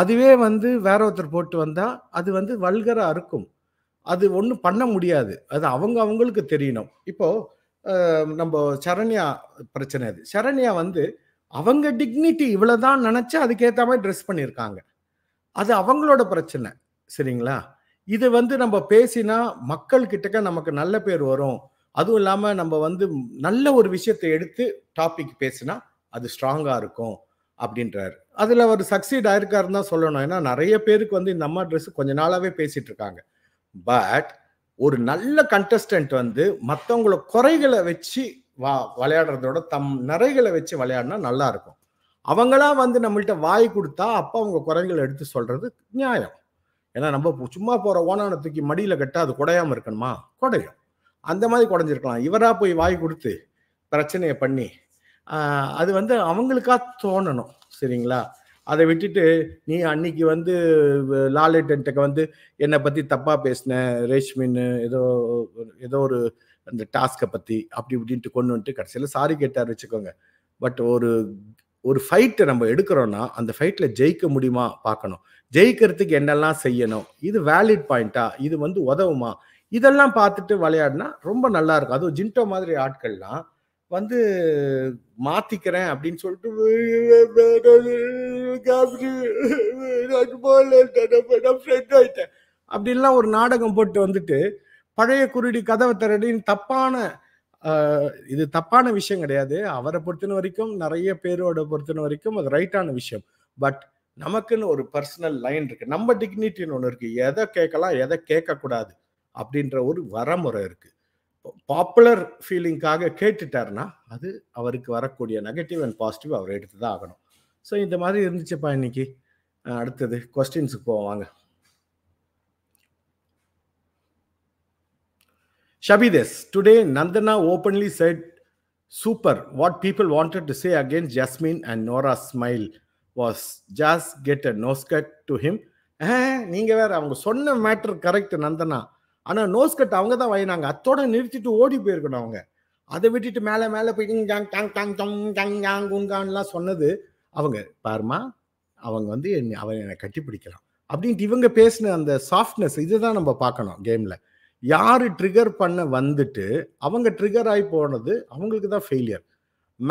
அதுவே வந்து வேற ஒருத்தர் போட்டு வந்தா அது வந்து வல்கரா இருக்கும் அது ஒன்றும் பண்ண முடியாது அது அவங்க அவங்களுக்கு தெரியணும் இப்போ நம்ம சரண்யா பிரச்சனை அது சரண்யா வந்து அவங்க டிக்னிட்டி இவ்வளோதான் நினைச்சு அதுக்கேற்ற மாதிரி ட்ரெஸ் பண்ணியிருக்காங்க அது அவங்களோட பிரச்சனை சரிங்களா இது வந்து நம்ம பேசினா மக்கள் கிட்டக்க நமக்கு நல்ல பேர் வரும் அதுவும் இல்லாமல் நம்ம வந்து நல்ல ஒரு விஷயத்தை எடுத்து டாபிக் பேசினா அது ஸ்ட்ராங்காக இருக்கும் அப்படின்றாரு அதில் அவர் சக்சீட் ஆயிருக்காருன்னு தான் சொல்லணும் ஏன்னா நிறைய பேருக்கு வந்து இந்த அம்மா ட்ரெஸ் கொஞ்ச நாளாகவே பேசிட்டு இருக்காங்க பட் ஒரு நல்ல கண்டஸ்டன்ட் வந்து மற்றவங்கள குறைகளை வச்சு வா விளையாடுறதோட தம் நிறைகளை வச்சு விளையாடினா நல்லா இருக்கும் அவங்களா வந்து நம்மள்கிட்ட வாய் கொடுத்தா அப்போ அவங்க குறைகளை எடுத்து சொல்றது நியாயம் ஏன்னா நம்ம சும்மா போற ஓனான தூக்கி மடியில கட்ட அது குடையாம இருக்கணுமா குடையும் அந்த மாதிரி குடைஞ்சிருக்கலாம் இவரா போய் வாய் கொடுத்து பிரச்சனையை பண்ணி அது வந்து அவங்களுக்கா தோணணும் சரிங்களா அதை விட்டுட்டு நீ அன்னைக்கு வந்து லாலிட்டன்ட்டுக்கு வந்து என்னை பற்றி தப்பாக பேசின ரேஷ்மின்னு ஏதோ ஏதோ ஒரு அந்த டாஸ்க்கை பற்றி அப்படி இப்படின்ட்டு கொண்டு வந்துட்டு கடைசியில் சாரி கேட்டார் வச்சுக்கோங்க பட் ஒரு ஒரு ஃபைட்டை நம்ம எடுக்கிறோன்னா அந்த ஃபைட்டில் ஜெயிக்க முடியுமா பார்க்கணும் ஜெயிக்கிறதுக்கு என்னெல்லாம் செய்யணும் இது வேலிட் பாயிண்டா இது வந்து உதவுமா இதெல்லாம் பார்த்துட்டு விளையாடினா ரொம்ப நல்லா இருக்கும் அதுவும் ஜின்டோ மாதிரி ஆட்கள்லாம் வந்து மாத்திக்கிறேன் அப்படின்னு சொல்லிட்டு அப்படின்லாம் ஒரு நாடகம் போட்டு வந்துட்டு பழைய குருடி கதவை திரடின்னு தப்பான இது தப்பான விஷயம் கிடையாது அவரை பொறுத்தின வரைக்கும் நிறைய பேரோட பொறுத்தின வரைக்கும் அது ரைட்டான விஷயம் பட் நமக்குன்னு ஒரு பர்சனல் லைன் இருக்கு நம்ம டிக்னிட்டின்னு ஒன்று இருக்கு எதை கேட்கலாம் எதை கேட்கக்கூடாது அப்படின்ற ஒரு வரமுறை இருக்கு பாப்புலர் ஃபீலிங்காக கேட்டுட்டாருன்னா அது அவருக்கு வரக்கூடிய நெகட்டிவ் அண்ட் பாசிட்டிவ் அவர் எடுத்து தான் ஆகணும் ஸோ இந்த மாதிரி இருந்துச்சுப்பா இன்னைக்கு அடுத்தது கொஸ்டின்ஸுக்கு போவாங்க ஷபிதேஸ் today Nandana openly said super what people wanted to say against Jasmine and Nora smile was just get a nose cut to him நீங்க வேற அவங்க சொன்ன மேட்டர் கரெக்ட் நந்தனா ஆனா நோஸ் கட் அவங்க தான் வாங்கினாங்க அத்தோட நிறுத்திட்டு ஓடி போயிருக்கணும் அவங்க அதை விட்டுட்டு மேலே மேலே போய் டாங் டாங் டாங் டங் டங் டாங் குங்கான்லாம் சொன்னது அவங்க பாருமா அவங்க வந்து என்னை அவன் என்னை கட்டி பிடிக்கிறான் அப்படின்ட்டு இவங்க பேசின அந்த சாஃப்ட்னஸ் இதுதான் நம்ம பார்க்கணும் கேமில் யார் ட்ரிகர் பண்ண வந்துட்டு அவங்க ட்ரிகர் ஆகி போனது அவங்களுக்கு தான் ஃபெயிலியர்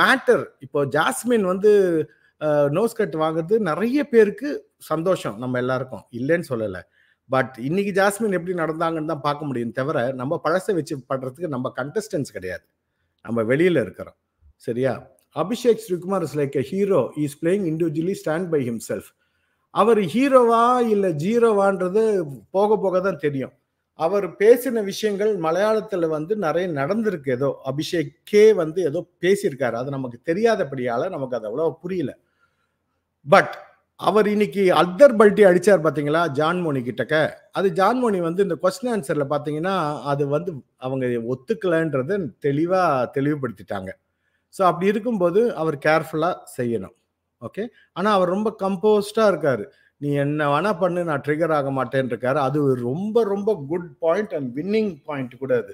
மேட்டர் இப்போ ஜாஸ்மின் வந்து நோஸ் கட் வாங்குறது நிறைய பேருக்கு சந்தோஷம் நம்ம எல்லாருக்கும் இல்லைன்னு சொல்லலை பட் இன்னைக்கு ஜாஸ்மின் எப்படி நடந்தாங்கன்னு தான் பார்க்க முடியும் தவிர நம்ம பழசை வச்சு படுறதுக்கு நம்ம கண்டஸ்டன்ஸ் கிடையாது நம்ம வெளியில் இருக்கிறோம் சரியா Abhishek Sreekumar is like a hero is playing individually stand by himself அவர் ஹீரோவா இல்லை ஜீரோவான்றது போக போக தான் தெரியும் அவர் பேசின விஷயங்கள் மலையாளத்தில் வந்து நிறைய நடந்திருக்கு ஏதோ அபிஷேக்கே வந்து ஏதோ பேசியிருக்காரு அது நமக்கு தெரியாதபடியால் நமக்கு அது அவ்வளோ புரியல பட் அவர் இன்னைக்கு அத்தர் பல்ட்டி அடிச்சார் பாத்தீங்களா ஜான்மோனி கிட்டக்க அது ஜான்மோனி வந்து இந்த கொஸ்டின் ஆன்சரில் பார்த்தீங்கன்னா அது வந்து அவங்க ஒத்துக்கலன்றத தெளிவாக தெளிவுபடுத்திட்டாங்க ஸோ அப்படி இருக்கும்போது அவர் கேர்ஃபுல்லாக செய்யணும் ஓகே ஆனால் அவர் ரொம்ப கம்போஸ்டா இருக்கார் நீ என்ன வேணால் பண்ணு நான் ட்ரிகர் ஆக மாட்டேன் இருக்காரு அது ரொம்ப ரொம்ப good point and winning point கூட அது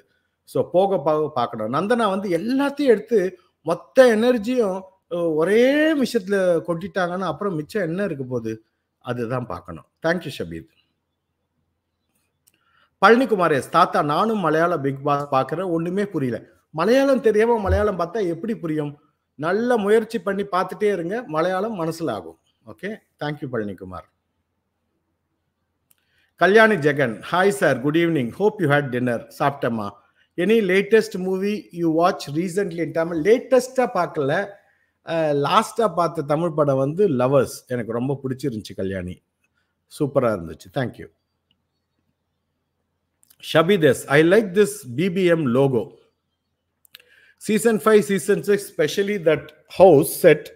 ஸோ போக போக பார்க்கணும் நந்தனா வந்து எல்லாத்தையும் எடுத்து மொத்த எனர்ஜியும் ஒரே விஷயத்துல கொட்டிட்டாங்கன்னா அப்புறம் மிச்சம் என்ன இருக்க போகுது அதுதான் பார்க்கணும் தேங்க்யூ ஷபீத் எஸ் தாத்தா நானும் மலையாள பிக் பாஸ் பார்க்குறேன் ஒன்றுமே புரியல மலையாளம் தெரியாமல் மலையாளம் பார்த்தா எப்படி புரியும் நல்ல முயற்சி பண்ணி பார்த்துட்டே இருங்க மலையாளம் மனசில் ஆகும் okay thank you Palanikumar Kalyani Jagan hi sir good evening hope you had dinner சாப்பிட்டம்மா any latest movie you watch recently in லேட்டஸ்ட்டாக பார்க்கல லாஸ்ட்டாக பார்த்த தமிழ் படம் வந்து லவர்ஸ் எனக்கு ரொம்ப பிடிச்சிருந்துச்சி கல்யாணி சூப்பராக இருந்துச்சு thank you thus I like this BBM logo season five season six specially that house set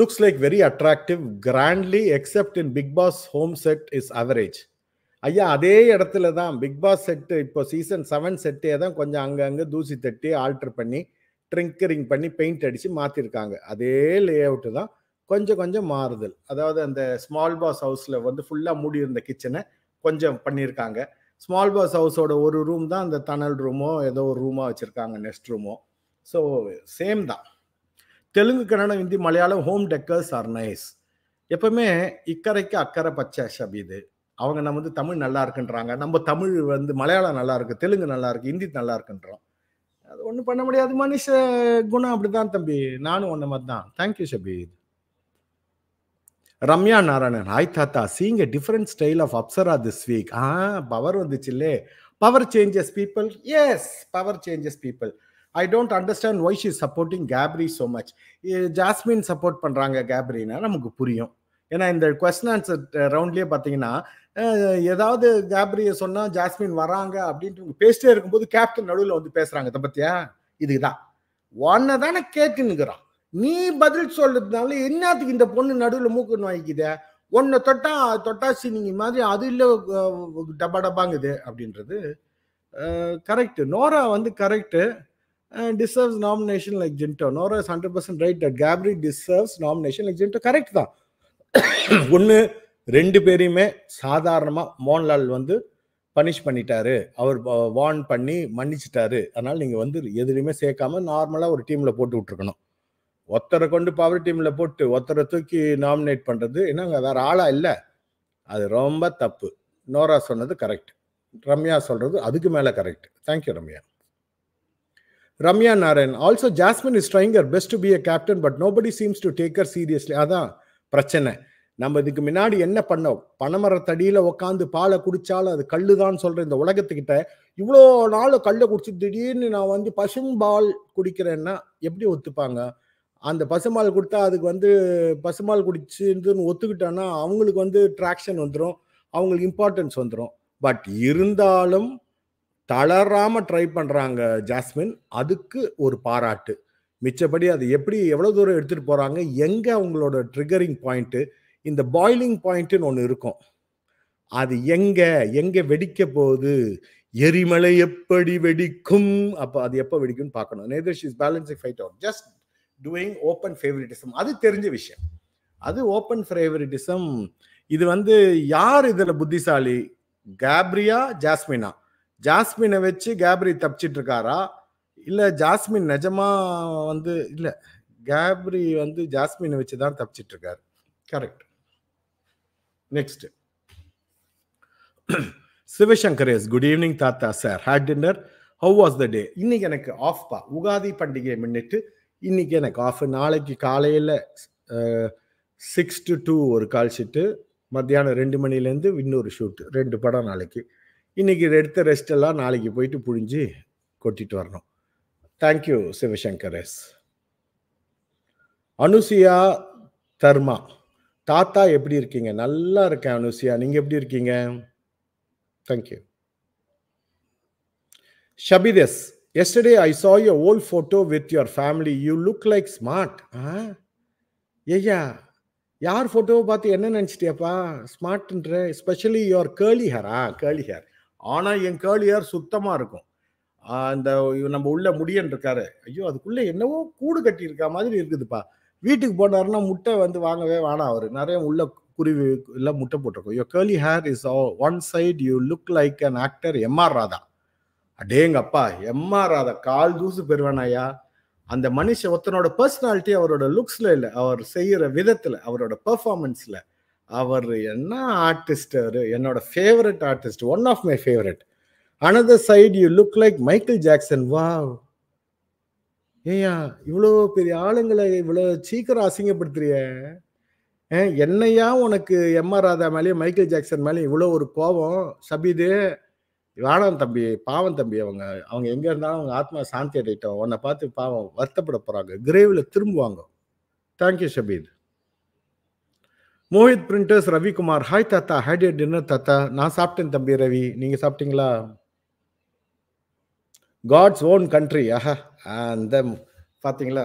looks like very attractive grandly except in Bigg Boss home set is average ஐயா அதே இடத்துல தான் பிக் பாஸ் செட்டு இப்போ சீசன் செவன் செட்டே தான் கொஞ்சம் அங்கங்கே தூசி தட்டி ஆல்டர் பண்ணி ட்ரிங்கரிங் பண்ணி பெயிண்ட் அடித்து மாற்றிருக்காங்க அதே லே அவுட்டு தான் கொஞ்சம் கொஞ்சம் மாறுதல் அதாவது அந்த ஸ்மால் பாஸ் ஹவுஸில் வந்து ஃபுல்லாக மூடி இருந்த கிச்சனை கொஞ்சம் பண்ணியிருக்காங்க ஸ்மால் பாஸ் ஹவுஸோட ஒரு ரூம் தான் அந்த தனல் ரூமோ ஏதோ ஒரு ரூமாக வச்சுருக்காங்க நெஸ்ட் ரூமோ ஸோ சேம் தான் Telugu Kannada Hindi Malayalam home decors are nice எப்பவுமே இக்கரைக்கு அக்கறை பச்சை ஷபீது அவங்க நம்ம வந்து தமிழ் நல்லா இருக்குன்றாங்க நம்ம தமிழ் வந்து மலையாளம் நல்லா இருக்கு தெலுங்கு நல்லா இருக்கு ஹிந்தி நல்லா இருக்குன்றோம் அது ஒன்றும் பண்ண முடியாது மனுஷ குணம் அப்படிதான் தம்பி நானும் ஒண்ணு மாதிரி தான் தேங்க்யூ ஷபீர் ரம்யா நாராயணன் ஹாய் தாத்தா seeing a different style of Apsara this week ah power வந்துச்சு இல்லே power changes people yes power changes people I don't understand why she supporting Gabri so much Jasmine support பண்ணுறாங்க கேப்ரினா நமக்கு புரியும் ஏன்னா இந்த கொஸ்டின் ஆன்சர் ரவுண்ட்லேயே பார்த்தீங்கன்னா ஏதாவது கேப்ரிய சொன்னா ஜாஸ்மின் வராங்க அப்படின்ட்டு பேசிட்டே இருக்கும்போது கேப்டன் நடுவில் வந்து பேசுறாங்க இதை பத்தியா இதுதான் உன்னை தானே கேட்டுனுக்குறான் நீ பதில் சொல்றதுனால என்னத்துக்கு இந்த பொண்ணு நடுவில் மூக்குன்னு வாங்கிக்கித ஒன்னை தொட்டா தொட்டாசி நீங்க மாதிரி அது இல்லை டப்பா டப்பாங்குது அப்படின்றது கரெக்டு நோரா வந்து correct deserves nomination like Jinto Nora hundred percent right Gabri deserves nomination like Jinto correct தான் ஒன்று ரெண்டு பேரையுமே சாதாரணமாக மோகன்லால் வந்து பனிஷ் பண்ணிட்டாரு அவர் வார்ன் பண்ணி மன்னிச்சிட்டாரு அதனால நீங்கள் வந்து எதுலையுமே சேர்க்காம நார்மலாக ஒரு டீமில் போட்டு விட்டுருக்கணும் ஒருத்தரை கொண்டு பவர் டீமில் போட்டு ஒருத்தரை தூக்கி நாமினேட் பண்ணுறது என்னங்க வேறு ஆளாக இல்லை அது ரொம்ப தப்பு நோரா சொன்னது கரெக்ட் ரம்யா சொல்கிறது அதுக்கு மேலே correct thank you Ramya Ramya Narayan also Jasmine is trying her best to be a captain but nobody seems to take her seriously அதான் பிரச்சனை நம்ம இதுக்கு முன்னாடி என்ன பண்ணோம் பனைமரத்தடியில உட்காந்து பாலை குடிச்சாலும் அது கல்லு தான் சொல்ற இந்த உலகத்துக்கிட்ட இவ்வளோ நாள் கல்லை குடிச்சு திடீர்னு நான் வந்து பசும்பால் குடிக்கிறேன்னா எப்படி ஒத்துப்பாங்க அந்த பசுமால் கொடுத்தா அதுக்கு வந்து பசுமால் குடிச்சுன்னு ஒத்துக்கிட்டோன்னா அவங்களுக்கு வந்து ட்ராக்ஷன் வந்துடும் அவங்களுக்கு இம்பார்ட்டன்ஸ் வந்துடும் பட் இருந்தாலும் தளராமல் ட்ரை பண்ணுறாங்க ஜாஸ்மின் அதுக்கு ஒரு பாராட்டு மிச்சப்படி அது எப்படி எவ்வளோ தூரம் எடுத்துகிட்டு போகிறாங்க எங்கே அவங்களோட ட்ரிகரிங் பாயிண்ட்டு இந்த பாய்லிங் பாயிண்ட்டுன்னு ஒன்று இருக்கும் அது எங்க எங்க வெடிக்க போகுது எரிமலை எப்படி வெடிக்கும் அப்போ அது எப்போ வெடிக்கும்னு பார்க்கணும் neither she's balancing fight out just doing open favouritism அது தெரிஞ்ச விஷயம் அது ஓப்பன் ஃபேவரட்டிசம் இது வந்து யார் இதில் புத்திசாலி கேப்ரியா ஜாஸ்மினா ஜாஸ்மினை வச்சு கேப்ரி தப்பிச்சிட்டு இருக்காரா இல்லை ஜாஸ்மின் நிஜமா வந்து இல்லை கேப்ரி வந்து ஜாஸ்மினை வச்சு தான் தப்பிச்சிட்டு இருக்காரு கரெக்ட் சிவசங்கர் சிவசங்கரேஸ் குட் ஈவினிங் தாத்தா sir had dinner how was the day இன்னைக்கு எனக்கு ஆஃப்பா உகாதி பண்டிகையை முன்னிட்டு இன்னைக்கு எனக்கு ஆஃப் நாளைக்கு காலையில் சிக்ஸ் டு டூ ஒரு கால் ஷீட்டு மத்தியானம் ரெண்டு மணிலேருந்து இன்னொரு ஷூட்டு ரெண்டு படம் நாளைக்கு இன்னைக்கு எடுத்த ரெஸ்ட் எல்லாம் நாளைக்கு போயிட்டு புழிஞ்சு கொட்டிட்டு வரணும் தேங்க்யூ சிவசங்கர் எஸ் அனுசியா தர்மா தாத்தா எப்படி இருக்கீங்க நல்லா இருக்கேன் அனுசியா நீங்க எப்படி இருக்கீங்க thank you ஷபிதஸ் yesterday I saw your old photo with your family you look like smart ah ஐயா யார் ஃபோட்டோவை பார்த்து என்ன நினச்சிட்டியாப்பா ஸ்மார்ட்ன்ற specially your curly hair ah curly hair ஆனால் என் கேர்லி ஹேர் சுத்தமாக இருக்கும் அந்த நம்ம உள்ள முடியன் இருக்காரு ஐயோ அதுக்குள்ளே என்னவோ கூடு கட்டியிருக்கா மாதிரி இருக்குதுப்பா வீட்டுக்கு போனார்னா முட்டை வந்து வாங்கவே வேணாம் அவர் நிறைய உள்ள குருவி எல்லாம் முட்டை போட்டிருக்கோம் your curly hair is one side you look like an actor MR Radha அடேங்கப்பா எம்ஆர் ராதா கால் தூசு பெறுவானாயா அந்த மனுஷன் ஒருத்தனோட பர்சனாலிட்டி அவரோட லுக்ஸ்ல இல்லை அவர் செய்யற விதத்துல அவரோட பெர்ஃபார்மன்ஸ்ல அவர் என்ன ஆர்டிஸ்ட் அவர் என்னோட favourite artist one of my favourite another side you look like Michael Jackson வா ஏயா இவ்வளோ பெரிய ஆளுங்களை இவ்வளோ சீக்கிரம் அசிங்கப்படுத்துறிய என்னையா உனக்கு எம்ஆர் ராதா மேலேயும் மைக்கேல் ஜாக்சன் மேலேயும் இவ்வளோ ஒரு கோபம் சபீது வேணாம் தம்பி பாவம் தம்பி அவங்க அவங்க எங்கே இருந்தாலும் அவங்க ஆத்மா சாந்தி அடையிட்டோம் உன்னை பார்த்து பாவம் வருத்தப்பட போகிறாங்க கிரேவில் திரும்புவாங்க தேங்க்யூ ஷபீத் மோஹித் பிரிண்டர்ஸ் ரவிக்குமார் ஹாய் தாத்தா ஹேட் யூ டின்னர் தாத்தா நான் சாப்பிட்டேன் தம்பி ரவி நீங்கள் சாப்பிட்டீங்களா காட்ஸ் ஓன் கண்ட்ரி ஆஹா அந்த பார்த்தீங்களா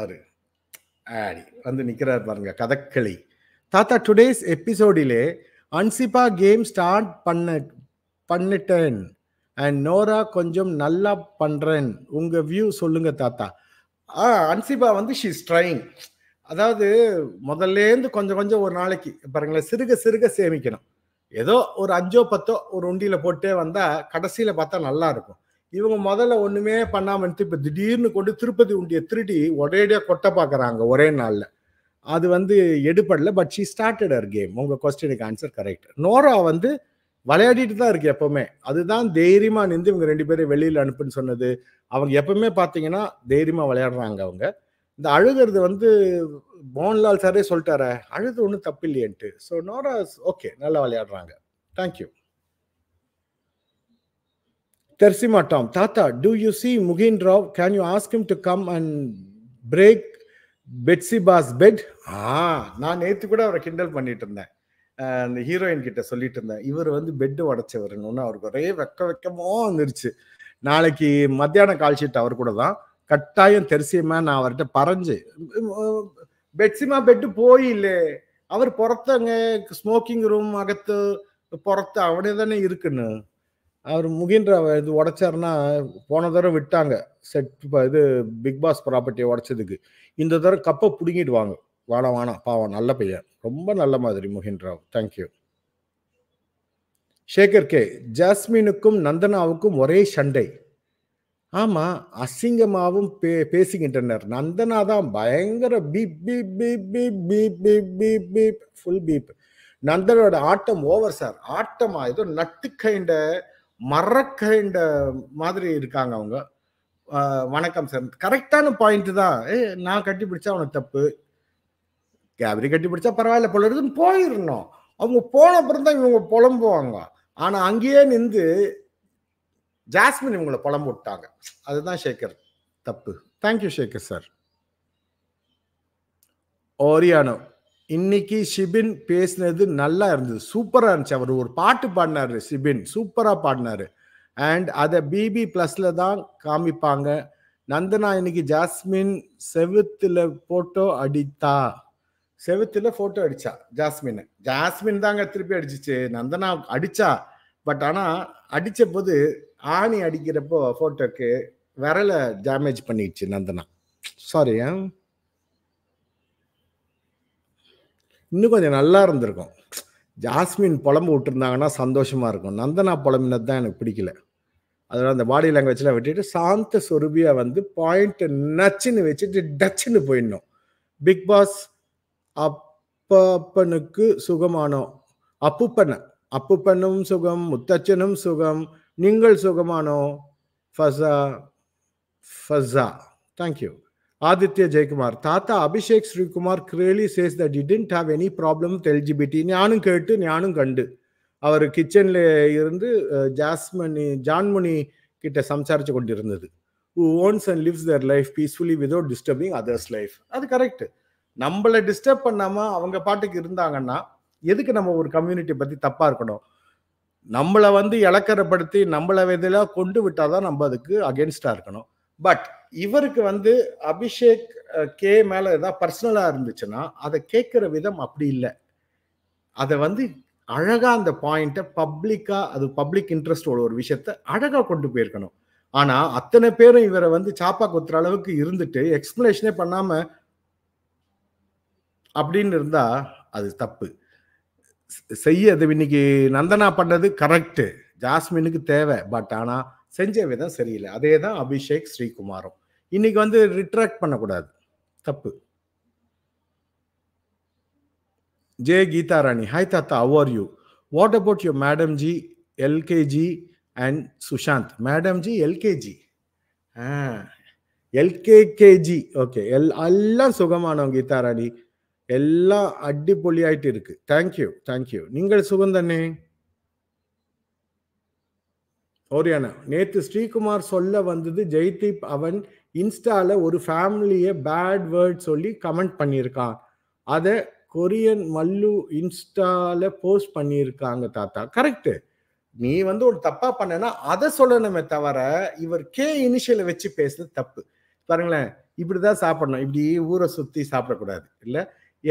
ஆறு ஆடி வந்து நிற்கிறார் பாருங்க கதக்களி தாத்தா டுடேஸ் எபிசோடிலே அன்சிபா கேம் ஸ்டார்ட் பண்ண பண்ணிட்டேன் அண்ட் நோரா கொஞ்சம் நல்லா பண்ணுறேன் உங்கள் வியூ சொல்லுங்க தாத்தா ஆ அன்சிபா வந்து ஷீ ஸ்ட்ரைங் அதாவது முதல்லேருந்து கொஞ்சம் கொஞ்சம் ஒரு நாளைக்கு பாருங்களேன் சிறுக சிறுக சேமிக்கணும் ஏதோ ஒரு அஞ்சோ பத்தோ ஒரு உண்டியில் போட்டே வந்தால் கடைசியில் பார்த்தா நல்லா இருக்கும் இவங்க முதல்ல ஒண்ணுமே பண்ணாம இப்ப திடீர்னு கொண்டு திருப்பதி உண்டிய திருடி ஒரேடியா கொட்டை பாக்குறாங்க ஒரே நாள்ல அது வந்து எடுபடல but she started her game உங்க கொஸ்டினுக்கு ஆன்சர் கரெக்ட் நோரா வந்து விளையாடிட்டு தான் இருக்கு எப்பவுமே அதுதான் தைரியமா நின்று இவங்க ரெண்டு பேரும் வெளியில அனுப்புன்னு சொன்னது அவங்க எப்பவுமே பாத்தீங்கன்னா தைரியமா விளையாடுறாங்க அவங்க இந்த அழுகிறது வந்து மோகன்லால் சாரே சொல்லிட்டார அழுது ஒன்றும் தப்பு இல்லையன்ட்டு ஸோ நோரா ஓகே நல்லா விளையாடுறாங்க thank you Tersima Tom, Tata, do you see Mugin Rao? Can you ask to come and break break பெட்ஸி பாஸ் பெட் ஆ நான் நேற்று கூட அவரை கிண்டல் பண்ணிட்டு இருந்தேன் அந்த ஹீரோயின் கிட்ட சொல்லிட்டு இருந்தேன் இவர் வந்து பெட்டு உடச்சவருன்னு ஒன்று அவருக்கு ஒரே வெக்க வெக்கமோ வந்துருச்சு நாளைக்கு மத்தியான கால்ஷீட் அவர் கூட தான் கட்டாயம் தெரிசியமா நான் அவர்கிட்ட பறஞ்சு பெட்ஸிமா பெட்டு போயில்லே அவர் புறத்தங்க ஸ்மோக்கிங் ரூம் அகத்து புறத்து அவனே தானே இருக்குன்னு அவர் முகின்ற இது உடைச்சாருன்னா போன தடவை விட்டாங்க செட் இது பிக் பாஸ் ப்ராப்பர்ட்டியை உடைச்சதுக்கு இந்த தடவை கப்பை பிடுங்கிடுவாங்க வாடா வானா பாவம் நல்ல பையன் ரொம்ப நல்ல மாதிரி முகின்றாவ் தேங்க்யூ ஷேகர் கே ஜாஸ்மினுக்கும் நந்தனாவுக்கும் ஒரே சண்டை ஆமாம் அசிங்கமாகவும் பே பேசுகின்றனர் நந்தனா தான் பயங்கர beep beep beep beep beep beep beep beep full beep நந்தனோட ஆட்டம் ஓவர் சார் ஆட்டமா ஏதோ நட்டு கைண்ட மறக்கின்ற மாதிரி இருக்காங்க அவங்க வணக்கம் சார் கரெக்டான பாயிண்ட் தான் ஏ நான் கட்டி பிடிச்சா அவனுக்கு தப்பு கேபரி கட்டி பிடிச்சா பரவாயில்ல போல இருந்து போயிடணும் அவங்க போன அப்புறம் தான் இவங்க புலம்புவாங்க ஆனால் அங்கேயே நின்று ஜாஸ்மின் இவங்களை புலம்பு விட்டாங்க அதுதான் ஷேகர் தப்பு தேங்க்யூ ஷேகர் சார் ஓரியானோ இன்னைக்கு ஷிபின் பேசினது நல்லா இருந்தது சூப்பராக இருந்துச்சு அவர் ஒரு பாட்டு பாடினாரு ஷிபின் சூப்பராக பாடினாரு அண்ட் அதை பிபி பிளஸ்ல தான் காமிப்பாங்க நந்தனா இன்னைக்கு ஜாஸ்மின் செவத்துல போட்டோ அடித்தா செவத்துல போட்டோ அடிச்சா ஜாஸ்மின் ஜாஸ்மின் தாங்க திருப்பி அடிச்சிச்சு நந்தனா அடிச்சா பட் ஆனால் அடித்த போது ஆணி அடிக்கிறப்போ ஃபோட்டோக்கு விரலை டேமேஜ் பண்ணிடுச்சு நந்தனா சாரி இன்னும் கொஞ்சம் நல்லா இருந்திருக்கும் ஜாஸ்மின் புலம்பு விட்டுருந்தாங்கன்னா சந்தோஷமாக இருக்கும் நந்தனா புலம்பினது தான் எனக்கு பிடிக்கல அதோட அந்த பாடி லாங்குவேஜ்லாம் விட்டுட்டு சாந்த சொருபியாக வந்து பாயிண்ட்டு நச்சுன்னு வச்சுட்டு டச்சுன்னு போயிடணும் பிக் பாஸ் அப்பப்பனுக்கு சுகமானோம் அப்புப்பன அப்புப்பனும் சுகம் முத்தச்சனும் சுகம் நீங்கள் சுகமானோ ஃபசா ஃபசா thank you Aditya Jaikumar, Tata Abhishek Sreekumar clearly says that he didn't have any problem with LGBT. ஞானும் கேட்டு ஞானும் கண்டு அவர் கிச்சன்ல இருந்து ஜாஸ்மணி ஜான்மணி கிட்ட சம்சாரிச்சு கொண்டிருந்தது who owns and lives their life peacefully without disturbing others life அது கரெக்ட் நம்மளை டிஸ்டர்ப் பண்ணாம அவங்க பாட்டுக்கு இருந்தாங்கன்னா எதுக்கு நம்ம ஒரு கம்யூனிட்டி பத்தி தப்பா இருக்கணும் நம்மளை வந்து இலக்கரப்படுத்தி நம்மளை இதில் கொண்டு விட்டாதான் நம்ம அதுக்கு அகேன்ஸ்டா இருக்கணும் பட் இவருக்கு வந்து அபிஷேக் கே மேல ஏதாவது பர்சனலா இருந்துச்சுன்னா அதை கேட்கிற விதம் அப்படி இல்லை அதை வந்து அழகா அந்த பாயிண்ட்டை பப்ளிக்கா அது பப்ளிக் உள்ள ஒரு விஷயத்த அழகா கொண்டு போயிருக்கணும் ஆனா அத்தனை பேரும் இவரை வந்து சாப்பா குத்துற அளவுக்கு இருந்துட்டு எக்ஸ்பிளேஷனே பண்ணாம அப்படின்னு இருந்தா அது தப்பு செய்ய அது இன்னைக்கு நந்தனா பண்ணது கரெக்டு ஜாஸ்மினுக்கு தேவை பட் ஆனா செஞ்ச விதம் சரியில்லை அதே தான் அபிஷேக் ஸ்ரீகுமாரும் இன்னைக்கு வந்து ரிட்ராக்ட் பண்ணக்கூடாது தப்பு J Geetha Rani hi Tata how are you what about your madam ji LKG and Sushant madam ji LKG ஆ எல்கேகேஜி ஓகே எல் எல்லாம் சுகமானோம் கீதா ராணி எல்லாம் அடிப்பொலியாயிட்டு இருக்கு தேங்க்யூ தேங்க்யூ நீங்கள் சுகம் தானே ஓரியான நேற்று ஸ்ரீகுமார் சொல்ல வந்தது ஜெய்தீப் அவன் இன்ஸ்டால ஒரு ஃபேமிலியை பேட் வேர்ட் சொல்லி கமெண்ட் பண்ணியிருக்கான் அதை கொரியன் மல்லு இன்ஸ்டால போஸ்ட் பண்ணியிருக்காங்க தாத்தா கரெக்டு நீ வந்து ஒரு தப்பா பண்ணனா அதை சொல்லணுமே தவிர இவர் கே இனிஷியலை வச்சு பேசுறது தப்பு பாருங்களேன் இப்படிதான் சாப்பிடணும் இப்படி ஊரை சுத்தி சாப்பிடக்கூடாது இல்லை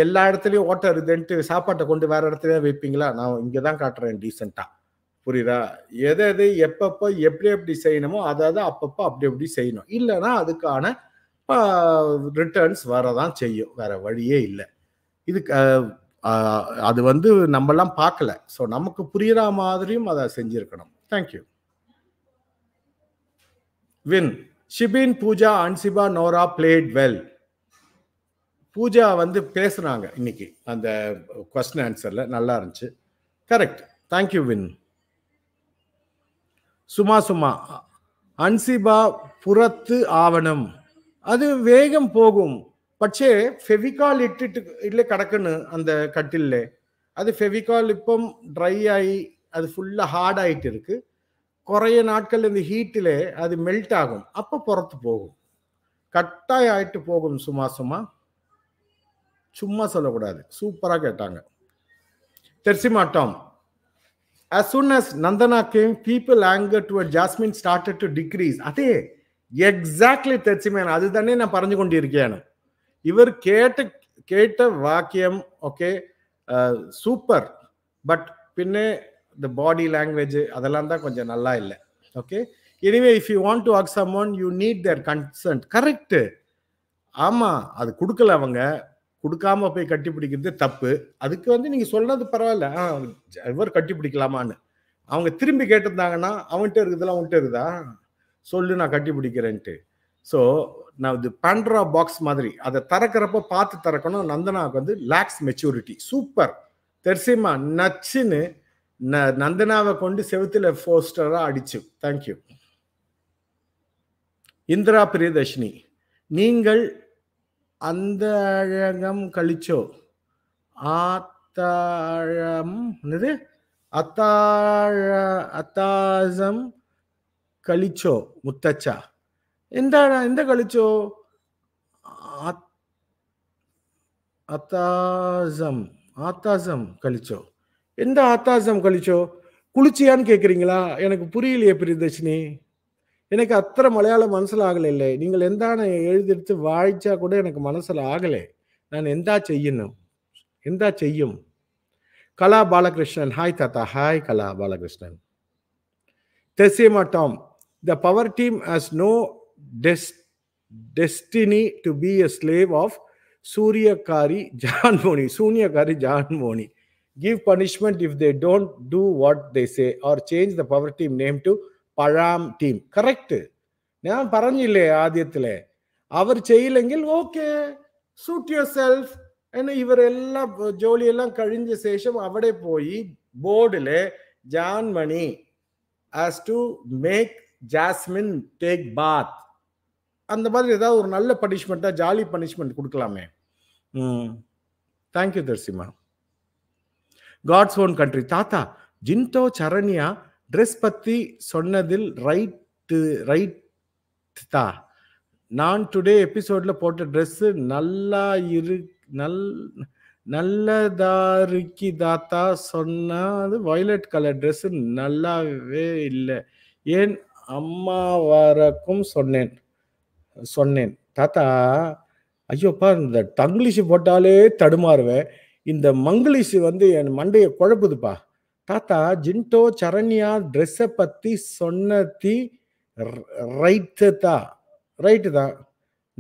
எல்லா இடத்துலயும் ஓட்டம் இருக்குதுன்ட்டு சாப்பாட்டை கொண்டு வேற இடத்துல வைப்பீங்களா நான் இங்கே தான் காட்டுறேன் டீசெண்டாக புரியுதா எதை எது எப்பப்போ எப்படி எப்படி செய்யணுமோ அதாவது அப்பப்போ அப்படி அப்படி செய்யணும் இல்லைன்னா அதுக்கான ரிட்டர்ன்ஸ் வரதான் செய்யும் வேற வழியே இல்லை இதுக்கு அது வந்து நம்மெல்லாம் பார்க்கல ஸோ நமக்கு புரியுற மாதிரியும் அதை செஞ்சிருக்கணும் தேங்க்யூ வின் ஷிபின் பூஜா அன்சிபா நோரா பிளேட் வெல் பூஜா வந்து பேசுனாங்க இன்னைக்கு அந்த கொஸ்டின் ஆன்சரில் நல்லா இருந்துச்சு கரெக்ட் தேங்க்யூ வின் சும்மா சும்மா அன்சிபா புறத்து ஆவணம் அது வேகம் போகும் பட்சே ஃபெவிகால் இட்டுட்டு இல்லை கிடக்குன்னு அந்த கட்டில் அது ஃபெவிகால் இப்போ ட்ரை ஆகி அது ஃபுல்லாக ஹார்ட் ஆகிட்டு இருக்கு குறைய நாட்கள் இந்த ஹீட்டில் அது மெல்ட் ஆகும் அப்போ புறத்து போகும் கட்டாய ஆகிட்டு போகும் சும்மா சும்மா சும்மா சொல்லக்கூடாது சூப்பராக கேட்டாங்க தெரிசி மாட்டோம் as soon as Nandana came, people anger toward Jasmine started to decrease. அதே எக்ஸாக்ட்லி தச்சிமேன் அதுதானே நான் பறஞ்சு கொண்டிருக்கேன் இவர் கேட்ட கேட்ட வாக்கியம் ஓகே சூப்பர் பட் பின்னே இந்த பாடி லாங்குவேஜ் அதெல்லாம் தான் கொஞ்சம் நல்லா இல்லை okay anyway if you want to work someone you need their consent correct ஆமாம் அது கொடுக்கல அவங்க கொடுக்காம போய் கட்டிப்பிடிக்கிறது தப்பு அதுக்கு வந்து நீங்க சொல்றது பரவாயில்ல கட்டி கட்டிப்பிடிக்கலாமான்னு அவங்க திரும்பி கேட்டிருந்தாங்கன்னா அவன்கிட்ட இருக்குதுல அவன்கிட்ட இருக்குதா சொல்லு நான் கட்டிப்பிடிக்கிறேன்ட்டு ஸோ நான் இது பண்ட்ரா பாக்ஸ் மாதிரி அதை திறக்கிறப்ப பார்த்து திறக்கணும் நந்தனாவுக்கு வந்து லாக்ஸ் மெச்சூரிட்டி சூப்பர் தெரிசிமா நச்சுன்னு ந நந்தனாவை கொண்டு செவுத்தில் போஸ்டராக அடிச்சு தேங்க்யூ இந்திரா பிரியதர்ஷினி நீங்கள் அந்த அழகம் கழிச்சோ ஆத்தாழம் என்னது அத்தாழ அத்தாசம் கழிச்சோ முத்தச்சா எந்த எந்த கழிச்சோ அத்தாசம் ஆத்தாசம் கழிச்சோ எந்த ஆத்தாசம் கழிச்சோ குளிச்சியான்னு கேட்குறீங்களா எனக்கு புரியலையே பிரியதர்ஷினி எனக்கு அத்தனை மலையாளம் மனசில் ஆகலை இல்லை நீங்கள் எந்தான எழுதிடுத்து வாய்ச்சா கூட எனக்கு மனசில் ஆகலை நான் எந்தா செய்யணும் எந்தா செய்யும் கலா பாலகிருஷ்ணன் ஹாய் தாத்தா ஹாய் கலா பாலகிருஷ்ணன் தெசேமா Tom the power team has no டெஸ் destiny to be a slave of சூரியகாரி ஜான்மோனி சூனியகாரி Janmoni give punishment if they don't do what they say or change the power team name to പഴാം ടീം കറക്റ്റ് ഞാൻ പറഞ്ഞില്ലേ ആദ്യത്തിലെ അവർ ചെയ്യില്ലെങ്കിൽ ഓക്കെ സൂട്ട് യുവർ സെൽഫ് എന്നാൽ ഇവരെല്ലാം ജോലിയെല്ലാം കഴിഞ്ഞ ശേഷം അവിടെ പോയി ബോർഡിലെ Janmoni has to make Jasmine take bath அந்த மாதிரி ஏதாவது ஒரு நல்ல பனிஷ்மெண்ட்டாக ஜாலி பனிஷ்மெண்ட் கொடுக்கலாமே தேங்க்யூ தர்சிமா God's own country Tata Jinto Saranya dress பற்றி சொன்னதில் ரைட்டு ரைட் தா நான் டுடே எபிசோடில் போட்ட ட்ரெஸ்ஸு நல்லா இரு நல் நல்லதாருக்கி தாத்தா சொன்னது அது வயலட் கலர் ட்ரெஸ்ஸு நல்லாவே இல்லை ஏன் அம்மா வரக்கும் சொன்னேன் சொன்னேன் தாத்தா ஐயோப்பா இந்த தங்கிலீஷு போட்டாலே தடுமாறுவேன் இந்த மங்கிலீஷு வந்து என் மண்டையை குழப்புதுப்பா தாத்தா ஜின்டோ சரண்யா ட்ரெஸ்ஸை பற்றி சொன்னதி ரைட்டு தான் ரைட்டு தான்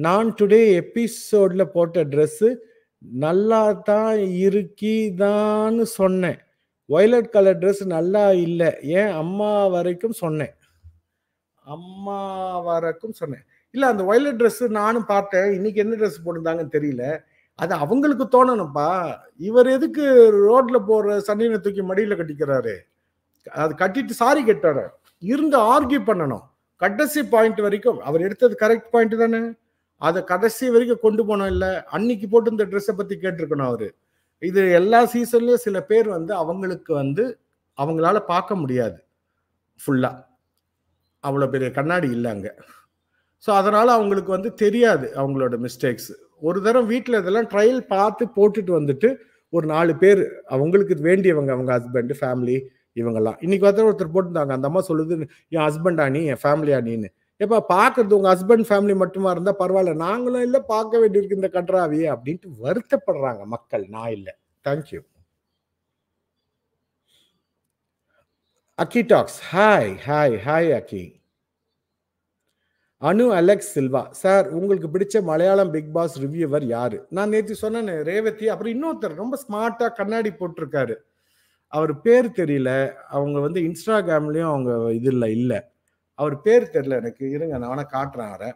நான் டுடே எபிசோடில் போட்ட ட்ரெஸ்ஸு நல்லா தான் இருக்கிதான்னு சொன்னேன் ஒயலட் கலர் ட்ரெஸ் நல்லா இல்லை ஏன் அம்மா வரைக்கும் சொன்னேன் அம்மா வரைக்கும் சொன்னேன் இல்லை அந்த ஒயலட் ட்ரெஸ்ஸு நானும் பார்த்தேன் இன்னைக்கு என்ன ட்ரெஸ் போட்டிருந்தாங்கன்னு தெரியல அது அவங்களுக்கு தோணணும்ப்பா இவர் எதுக்கு ரோட்ல போற சண்டையினை தூக்கி மடியில கட்டிக்கிறாரு அது கட்டிட்டு சாரி கட்டாரு இருந்து ஆர்கியூ பண்ணணும் கடைசி பாயிண்ட் வரைக்கும் அவர் எடுத்தது கரெக்ட் பாயிண்ட் தானே அதை கடைசி வரைக்கும் கொண்டு போனோம் இல்லை அன்னைக்கு போட்டு இந்த ட்ரெஸ்ஸை பத்தி கேட்டிருக்கணும் அவரு இது எல்லா சீசன்லயும் சில பேர் வந்து அவங்களுக்கு வந்து அவங்களால பார்க்க முடியாது ஃபுல்லா அவ்வளோ பெரிய கண்ணாடி இல்லை அங்கே ஸோ அதனால அவங்களுக்கு வந்து தெரியாது அவங்களோட மிஸ்டேக்ஸ் ஒரு தரம் வீட்டில் இதெல்லாம் ட்ரையல் பார்த்து போட்டுட்டு வந்துட்டு ஒரு நாலு பேர் அவங்களுக்கு வேண்டியவங்க அவங்க ஹஸ்பண்டு ஃபேமிலி இவங்கெல்லாம் இன்னைக்கு பார்த்தா ஒருத்தர் போட்டிருந்தாங்க அந்த அம்மா சொல்லுது என் ஹஸ்பண்டா நீ என் ஃபேமிலியா நீன்னு எப்போ பார்க்கறது உங்கள் ஹஸ்பண்ட் ஃபேமிலி மட்டுமா இருந்தால் பரவாயில்ல நாங்களும் இல்லை பார்க்க வேண்டியிருக்கு இந்த கன்றாவியே அப்படின்ட்டு வருத்தப்படுறாங்க மக்கள் நான் இல்லை தேங்க்யூ அக்கி டாக்ஸ் ஹாய் ஹாய் ஹாய் அக்கி அனு அலெக்ஸ் சில்வா சார் உங்களுக்கு பிடிச்ச மலையாளம் பிக் பாஸ் ரிவ்யூவர் யாரு நான் நேற்று சொன்னேன் ரேவதி அப்புறம் இன்னொருத்தர் ரொம்ப ஸ்மார்ட்டா கண்ணாடி போட்டிருக்காரு அவர் பேர் தெரியல அவங்க வந்து இன்ஸ்டாகிராம்லயும் அவங்க இது இல்லை இல்லை அவர் பேர் தெரியல எனக்கு இருங்க நான் வேணா காட்டுறேன் அவரை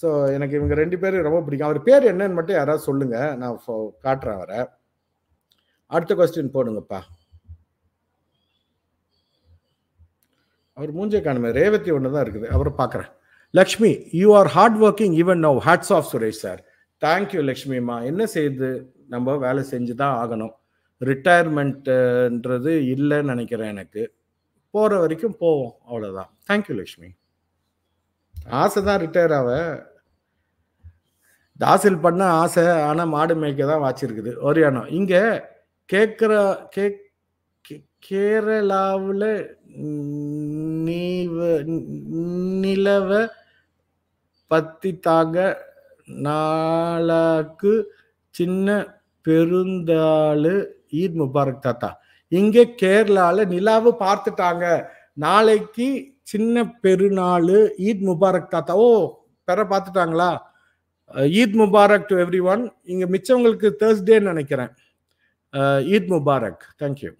ஸோ எனக்கு இவங்க ரெண்டு பேரும் ரொம்ப பிடிக்கும் அவர் பேர் என்னன்னு மட்டும் யாராவது சொல்லுங்க நான் காட்டுறேன் அவரை அடுத்த கொஸ்டின் போடுங்கப்பா அவர் மூஞ்சே காணுமே ரேவதி ஒன்று தான் இருக்குது அவரை பார்க்குறேன் Lakshmi you are hard working even no hats off Suresh sir thank you லக்ஷ்மிம்மா என்ன செய்யுது நம்ம வேலை செஞ்சு தான் ஆகணும் ரிட்டையர்மெண்ட்டுன்றது இல்லைன்னு நினைக்கிறேன் எனக்கு போகிற வரைக்கும் போவோம் அவ்வளோதான் தேங்க்யூ லக்ஷ்மி ஆசை தான் ரிட்டையர் ஆக தாசில் பண்ண ஆசை ஆனால் மாடு மேய்க்க தான் வாச்சிருக்குது ஒரியானம் இங்கே கேட்குற கே கேரளாவில் நீவ நிலவை பத்தி தாங்க நாளுக்கு சின்ன பெருந்தாளு ஈத் முபாரக் தாத்தா இங்கே கேரளாவில் நிலாவு பார்த்துட்டாங்க நாளைக்கு சின்ன பெருநாள் ஈத் முபாரக் தாத்தா ஓ பெற பார்த்துட்டாங்களா Eid Mubarak to everyone இங்கே மிச்சவங்களுக்கு தேர்ஸ்டே நினைக்கிறேன் ஈத் முபாரக் தேங்க்யூ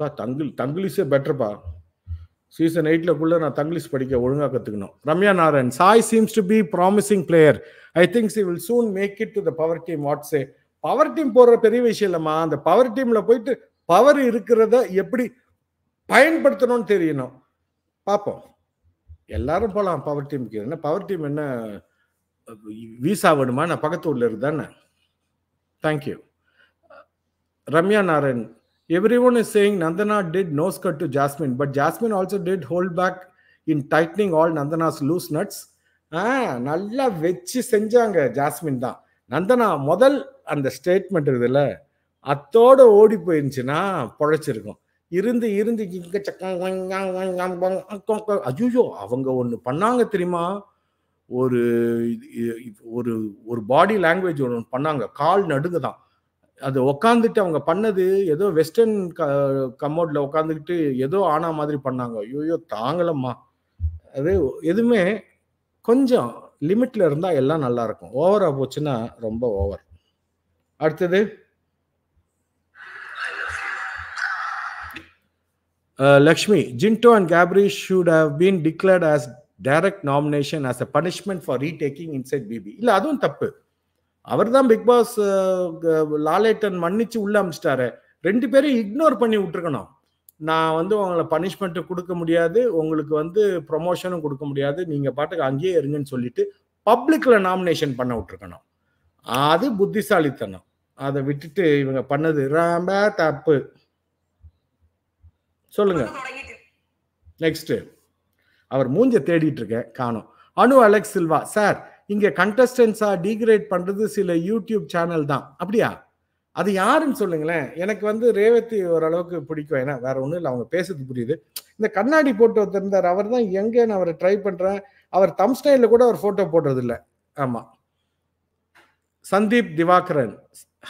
பா தங்கில் தங்கிலிஸே சீசன் எயிட்ல குள்ள நான் தங்கிலீஷ் படிக்க ஒழுங்காக கற்றுக்கணும் Ramya Narayan says seems to be promising player I thinks you will soon make it to the power team a power team போடுற பெரிய விஷயம் இல்லைம்மா அந்த பவர் டீம்ல போயிட்டு பவர் இருக்கிறத எப்படி பயன்படுத்தணும்னு தெரியணும் பார்ப்போம் எல்லாரும் போகலாம் பவர் டீமுக்கு என்ன பவர் டீம் என்ன விசா வேணுமா நான் பக்கத்து ஊரில் இருந்தானே thank you Ramya Narayan everyone is saying Nandana did nose cut to Jasmine, but Jasmine also did hold back in tightening all Nandana's loose nuts. நல்லா வச்சு செஞ்சாங்க ஜாஸ்மின் தான் நந்தனா முதல் அந்த ஸ்டேட்மெண்ட் இருக்குதுல்ல அத்தோடு ஓடி போயிருந்துச்சுன்னா பொழைச்சிருக்கும் இருந்து இருந்து இங்கே சக்கம் அஜூயோ அவங்க ஒன்று பண்ணாங்க தெரியுமா ஒரு ஒரு ஒரு பாடி லாங்குவேஜ் ஒன்று பண்ணாங்க கால் நடுங்க தான் அது உக்காந்துட்டு அவங்க பண்ணது ஏதோ வெஸ்டர்ன் கமோட்ல உக்காந்துக்கிட்டு ஏதோ ஆனா மாதிரி பண்ணாங்க ஐயோ தாங்கலம்மா அது எதுவுமே கொஞ்சம் லிமிட்ல இருந்தா எல்லாம் நல்லா இருக்கும் ஓவரா போச்சுன்னா ரொம்ப ஓவர் அடுத்தது Lakshmi Jinto and Gabri should have been declared as direct nomination as a punishment for retaking inside BB இல்லை அதுவும் தப்பு அவர் தான் பிக் பாஸ் லாலேட்டன் மன்னிச்சு உள்ள அமிச்சிட்டாரு ரெண்டு பேரும் இக்னோர் பண்ணி விட்டுருக்கணும் நான் வந்து உங்களை பனிஷ்மெண்ட்டு கொடுக்க முடியாது உங்களுக்கு வந்து ப்ரொமோஷனும் கொடுக்க முடியாது நீங்கள் பாட்டுக்கு அங்கேயே இருங்கன்னு சொல்லிட்டு பப்ளிக்கில் நாமினேஷன் பண்ண விட்டுருக்கணும் அது புத்திசாலித்தனம் அதை விட்டுட்டு இவங்க பண்ணது ரொம்ப தப்பு சொல்லுங்க நெக்ஸ்ட் அவர் மூஞ்ச தேடிட்டு இருக்கேன் காணும் அனு அலெக்ஸ் சில்வா சார் இங்கே கண்டஸ்டன்ஸா டீக்ரேட் பண்ணுறது சில யூடியூப் சேனல் தான் அப்படியா அது யாருன்னு சொல்லுங்களேன் எனக்கு வந்து ரேவதி ஓரளவுக்கு பிடிக்கும் ஏன்னா வேற ஒன்றும் இல்லை அவங்க பேசுறது புரியுது இந்த கண்ணாடி போட்டு வந்திருந்தார் அவர் தான் எங்கே நான் அவரை ட்ரை பண்ணுறேன் அவர் தம் ஸ்டைலில் கூட அவர் ஃபோட்டோ இல்லை ஆமாம் Sandeep Divakaran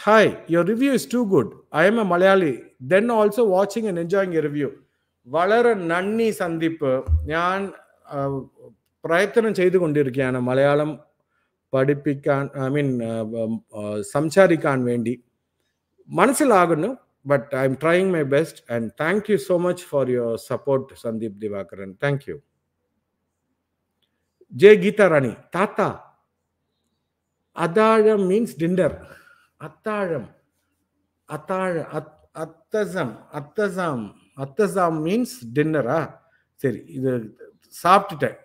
hi your review is too good I am a Malayali then also வாட்சிங் அண்ட் என்ஜாயிங் ரிவ்யூ வளர நன்னி சந்திப்பு ஞான் பிரயத்தனம் செய்து கொண்டிருக்கேன் மலையாளம் പഠിപ്പിക്കാൻ ഐ മീൻ സംസാരിക്കാൻ വേണ്ടി മനസ്സിലാകുന്നു but I am trying my best and thank you so much for your support Sandeep Divakaran thank you Jai Geetharani Tata അത്താഴം മീൻസ് ഡിന്നർ അത്താഴം അത്താഴ അത്തസം അത്തസം அத்தசாம் மீன்ஸ் டின்னரா சரி இது சாப்பிட்டுட்டேன்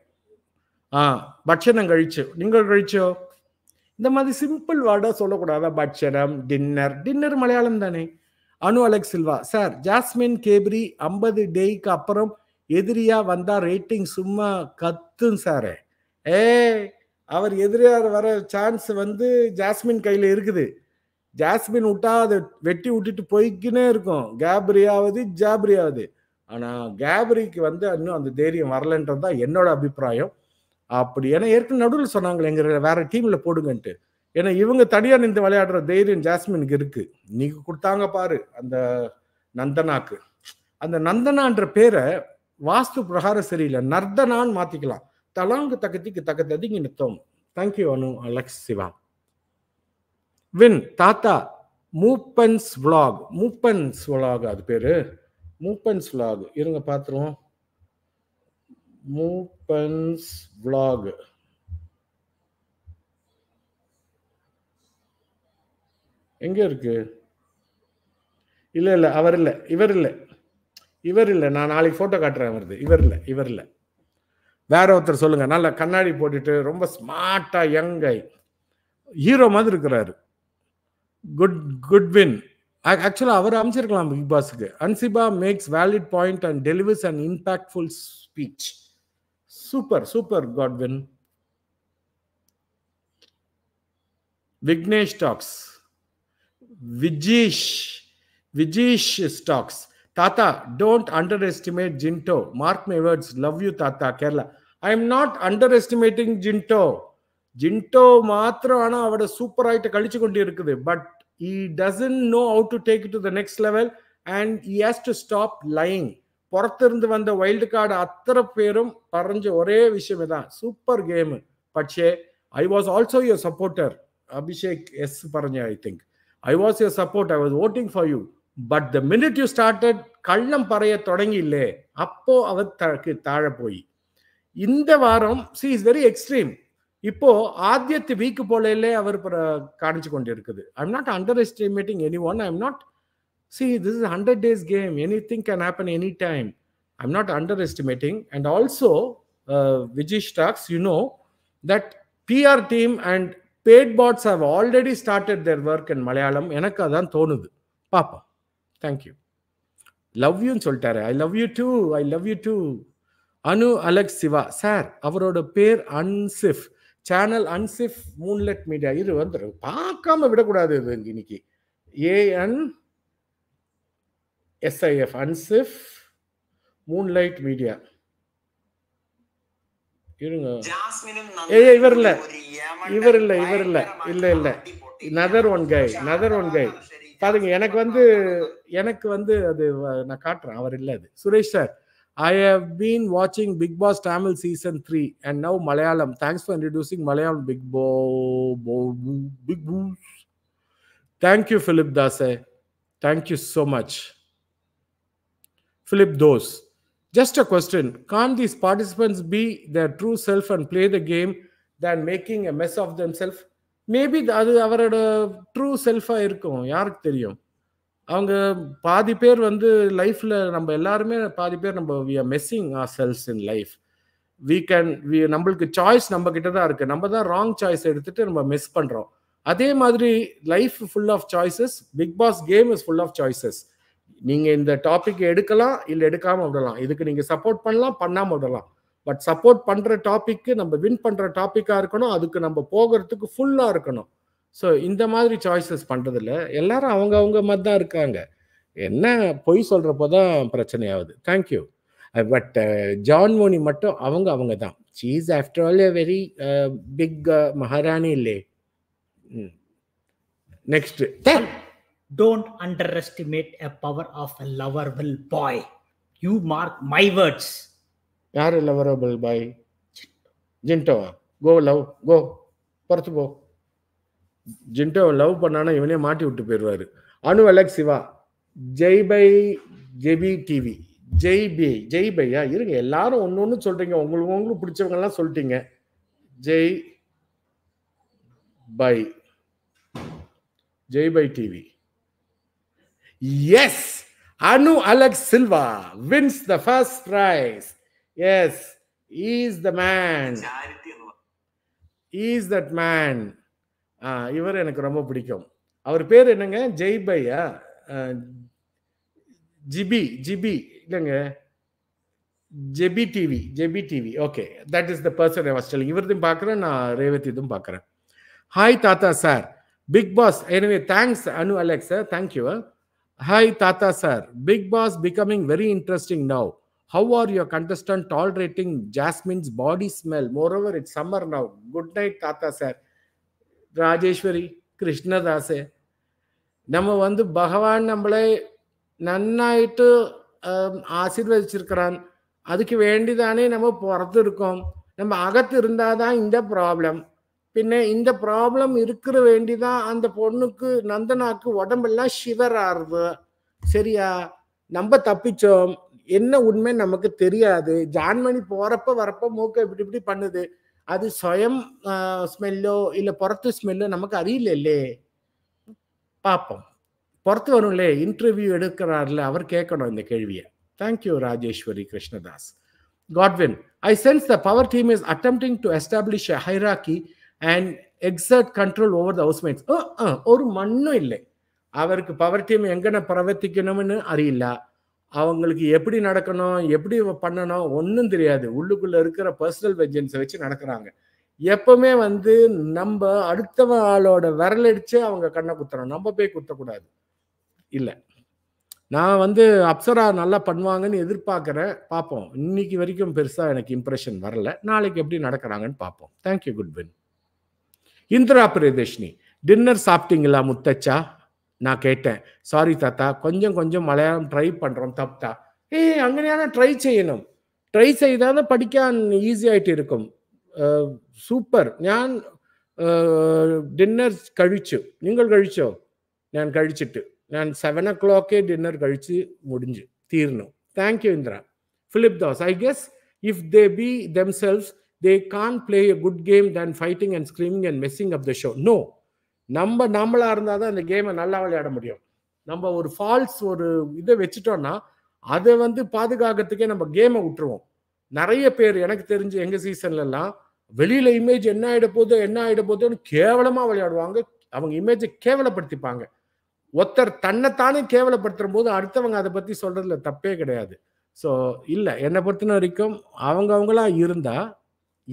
பட்சணம் கழிச்சு കഴിച്ചു கழிச்சோ இந்த மாதிரி சிம்பிள் வேர்டை சொல்லக்கூடாத பட்சணம் டின்னர் டின்னர் மலையாளம் தானே Anu Alex Silva sir Jasmine Gabri ஐம்பது டேய்க்கு அப்புறம் எதிரியா வந்தா ரேட்டிங் சும்மா கத்தும் சாரு ஏ அவர் எதிரியார் வர சான்ஸ் வந்து ஜாஸ்மின் கையில் இருக்குது ஜாஸ்மின் விட்டா அதை வெட்டி விட்டுட்டு போய்க்கினே இருக்கும் கேப்ரியாவது ஜாப்ரியாவது ஆனால் கேப்ரிக்கு வந்து இன்னும் அந்த தைரியம் வரலன்றது தான் என்னோட அபிப்பிராயம் அப்படி ஏன்னா ஏற்கனவே நடுவில் சொன்னாங்களே எங்க வேற டீம்ல போடுங்கன்ட்டு ஏன்னா இவங்க தனியார் நின்று விளையாடுற தைரியம் ஜாஸ்மினுக்கு இருக்கு நீங்க கொடுத்தாங்க பாரு அந்த நந்தனாக்கு அந்த நந்தனான்ற பேரை வாஸ்து பிரகாரம் சரியில்லை நர்தனான்னு மாத்திக்கலாம் தலாங்கு தக்கத்திக்கு தக்கத்ததிக்கு நித்தம் தேங்க்யூ அனு அலெக்ஸ் சிவா வின் தாத்தா மூப்பன்ஸ் விளாக் மூப்பன்ஸ் விளாக் அது பேரு மூப்பன்ஸ் விளாக் இருங்க பாத்துருவோம் மூ Pans vlog. எங்க இருக்கு இல்ல இல்ல அவர் இல்ல இவர் இல்ல இவர் இல்ல நான் நாளைக்கு போட்டோ காட்டுறேன் வருது இவர் இல்ல இவர் இல்ல வேற ஒருத்தர் சொல்லுங்க நல்ல கண்ணாடி போட்டுட்டு ரொம்ப ஸ்மார்ட்டா யங்கை ஹீரோ மாதிரி இருக்கிறாரு குட் குட்வின் ஆக்சுவலாக அவர் அமைச்சிருக்கலாம் பிக் பாஸுக்கு Ansiba makes valid point and delivers and impactful speech Super, super, Godwin. Vignesh talks. Vijish. Vijish stocks. Tata, don't underestimate Jinto. Mark my words. Love you, Tata, Kerala. I am not underestimating Jinto. Jinto matra ana avada super aayita kalichu kondu But he doesn't know how to take it to the next level and he has to stop lying. புறத்திருந்து வந்த வைல்டு கார்டு அத்தனை பேரும் பறஞ்ச ஒரே விஷயம் தான் சூப்பர் கேமு பட்சே I was also your supporter Abhishek S பறஞ்ச I think I was your support I was voting for you but the minute you started கள்ளம் பறைய தொடங்கி இல்லே அப்போ அவர் தனக்கு தாழ போய் இந்த வாரம் சி இஸ் வெரி எக்ஸ்ட்ரீம் இப்போ ஆத்தியத்து வீக்கு போலையிலே அவர் காணிச்சு கொண்டு இருக்குது I'm not underestimating anyone I I'm not see this is a 100 days game anything can happen anytime i'm not underestimating and also uh, vijay talks you know that pr team and paid bots have already started their work in malayalam enakka dhaan papa thank you love you soltare i love you too i love you too anu alex siva sir avaroda pair unsif channel unsif moonlit media iru vandru paakama vidakudadhu inikki a n -S -S -S -S -S -S -S -S எஸ்ஐஎஃப் அன்சிஃப் மூன்லைட் மீடியா இருங்க இவர் இல்ல இவர் இல்ல இவர் இல்ல இல்ல இல்ல another one guy another one guy பாருங்க எனக்கு வந்து எனக்கு வந்து அது நான் காட்டுறேன் அவர் இல்லை அது Suresh sir I have been வாட்சிங் big boss Tamil season three and now Malayalam thanks for introducing Malayalam big போ போ பிக் பூஸ் தேங்க்யூ ஃபிலிப் தாசே thank you so much flip those. Just a question Can't these participants be their true self and play the game than making a mess of themselves? Maybe அது அவரோட ட்ரூ செல்ஃபாக இருக்கும் யாருக்கு தெரியும் அவங்க பாதி பேர் வந்து லைஃப்பில் நம்ம எல்லாருமே பாதி பேர் நம்ம we are messing ourselves in life we can we நம்மளுக்கு சாய்ஸ் நம்ம கிட்ட தான் இருக்குது நம்ம தான் ராங் சாய்ஸ் எடுத்துட்டு நம்ம மிஸ் பண்ணுறோம் அதே மாதிரி life full of choices big boss game is full of choices நீங்க இந்த டாபிக் எடுக்கலாம் இல்லை எடுக்காம விடலாம் இதுக்கு நீங்க சப்போர்ட் பண்ணலாம் பண்ணாம விடலாம் பட் சப்போர்ட் பண்ற டாபிக்கு நம்ம வின் பண்ற டாபிக்கா இருக்கணும் அதுக்கு நம்ம போகிறதுக்கு ஃபுல்லா இருக்கணும் ஸோ இந்த மாதிரி சாய்ஸஸ் பண்றதுல எல்லாரும் அவங்க அவங்க மாதிரி தான் இருக்காங்க என்ன பொய் சொல்றப்போ தான் பிரச்சனை ஆகுது தேங்க்யூ பட் ஜான் மோனி மட்டும் அவங்க அவங்க தான் she's after all a very big maharani இல்லே next don't Don't underestimate a power of a lovable boy you mark my words யார் லவரபிள் பாய் ஜின்டோவா கோ லவ் கோ பொறுத்து போ ஜின்டோவை லவ் பண்ணானா இவனே மாட்டி விட்டு போயிடுவார் அனு அலெக் சிவா ஜெய் பை ஜெபி டிவி ஜெய் பி ஜெய் பையா இருங்க எல்லாரும் ஒன்று ஒன்று சொல்றீங்க உங்களுக்கு உங்களுக்கு பிடிச்சவங்கலாம் சொல்லிட்டீங்க ஜெய் பை ஜெய் பை TV yes Anu Alex Silva wins the first prize. Yes is the man man. That man இவர் எனக்கு ரொம்ப பிடிக்கும் அவர் பேர் என்னங்க ஜெய் பையா ஜிபி ஜிபி இல்லைங்க JP TV JP TV okay that is the person I was telling இவரதையும் பார்க்குறேன் நான் ரேவதி இதுவும் பார்க்குறேன் hi Tata sir big boss எனவே thanks Anu Alex sir thank you Hi, Tata sir. Big Boss becoming very interesting now. How are your contestant tolerating Jasmine's body smell? Moreover, it's summer now. Good night, Tata sir. Rajeswari கிருஷ்ணதாசே நம்ம வந்து பகவான் நம்மளை நன்னாயிட்டு ஆசீர்வதிச்சிருக்கிறான் அதுக்கு வேண்டிதானே நம்ம புறத்து இருக்கோம் நம்ம அகத்து இருந்தாதான் இந்த ப்ராப்ளம் பின்ன இந்த ப்ராப்ளம் இருக்கிற வேண்டிதான் அந்த பொண்ணுக்கு நந்தனாக்கு உடம்பெல்லாம் ஷிவர் ஆறுது சரியா நம்ம தப்பிச்சோம் என்ன உண்மை நமக்கு தெரியாது ஜான்மணி போறப்ப வரப்ப மூக்க இப்படி இப்படி பண்ணுது அது சுயம் ஸ்மெல்லோ இல்லை புறத்து ஸ்மெல்லோ நமக்கு இல்லே பார்ப்போம் புறத்து வரும்லே இன்டர்வியூ எடுக்கிறார்ல அவர் கேட்கணும் இந்த கேள்வியை thank you Rajeswari Krishnadas Godwin I sense the power team is attempt to establish hierarchy and exert control over the housemates ஒரு மண்ணும் இல்லை அவருக்கு பவர் டீம் எங்கன பிரவர்த்திக்கணும்னு அறியல அவங்களுக்கு எப்படி நடக்கணும் எப்படி பண்ணணும் ஒன்றும் தெரியாது உள்ளுக்குள்ளே இருக்கிற பர்சனல் வெஜன்ஸை வச்சு நடக்கிறாங்க எப்பவுமே வந்து நம்ம அடுத்தவ ஆளோட விரலடிச்சு அவங்க கண்ணை குத்துறோம் நம்ம போய் குத்தக்கூடாது இல்லை நான் வந்து அப்சரா நல்லா பண்ணுவாங்கன்னு எதிர்பார்க்குறேன் பார்ப்போம் இன்னைக்கு வரைக்கும் பெருசாக எனக்கு இம்ப்ரெஷன் வரல நாளைக்கு எப்படி நடக்கிறாங்கன்னு பார்ப்போம் thank you Godwin Indira Priyadarshini dinner சாப்பிட்டீங்களா முத்தச்சா நான் கேட்டேன் சாரி தாத்தா கொஞ்சம் கொஞ்சம் மலையாளம் ட்ரை பண்ணுறோம் தப்தா ஏய் அங்கேயான ட்ரை செய்யணும் ட்ரை செய்தால் படிக்க ஈஸியாயிட்டு இருக்கும் சூப்பர் நான் டின்னர் கழிச்சு நீங்கள் கழிச்சோ நான் கழிச்சுட்டு நான் செவன் ஓ கிளாக்கே டின்னர் கழித்து முடிஞ்சு தீரணும் thank you Indira Philip Das I guess if they be themselves they can play a good game than fighting and screaming and messing up the show no நம்ம நம்மளா இருந்தால் தான் அந்த கேமை நல்லா விளையாட முடியும் நம்ம ஒரு ஃபால்ஸ் ஒரு இதை வச்சுட்டோன்னா அதை வந்து பாதுகாக்கிறதுக்கே நம்ம கேமை விட்டுருவோம் நிறைய பேர் எனக்கு தெரிஞ்சு எங்கள் சீசன்லலாம் வெளியில் இமேஜ் என்ன ஆகிட போதோ என்ன ஆகிட போதோன்னு கேவலமாக விளையாடுவாங்க அவங்க இமேஜை கேவலப்படுத்திப்பாங்க ஒருத்தர் தன்னைத்தானே கேவலப்படுத்துற போது அடுத்தவங்க அதை பற்றி சொல்கிறதுல தப்பே கிடையாது ஸோ இல்லை என்னை பொறுத்தின வரைக்கும் அவங்கவுங்களா இருந்தால்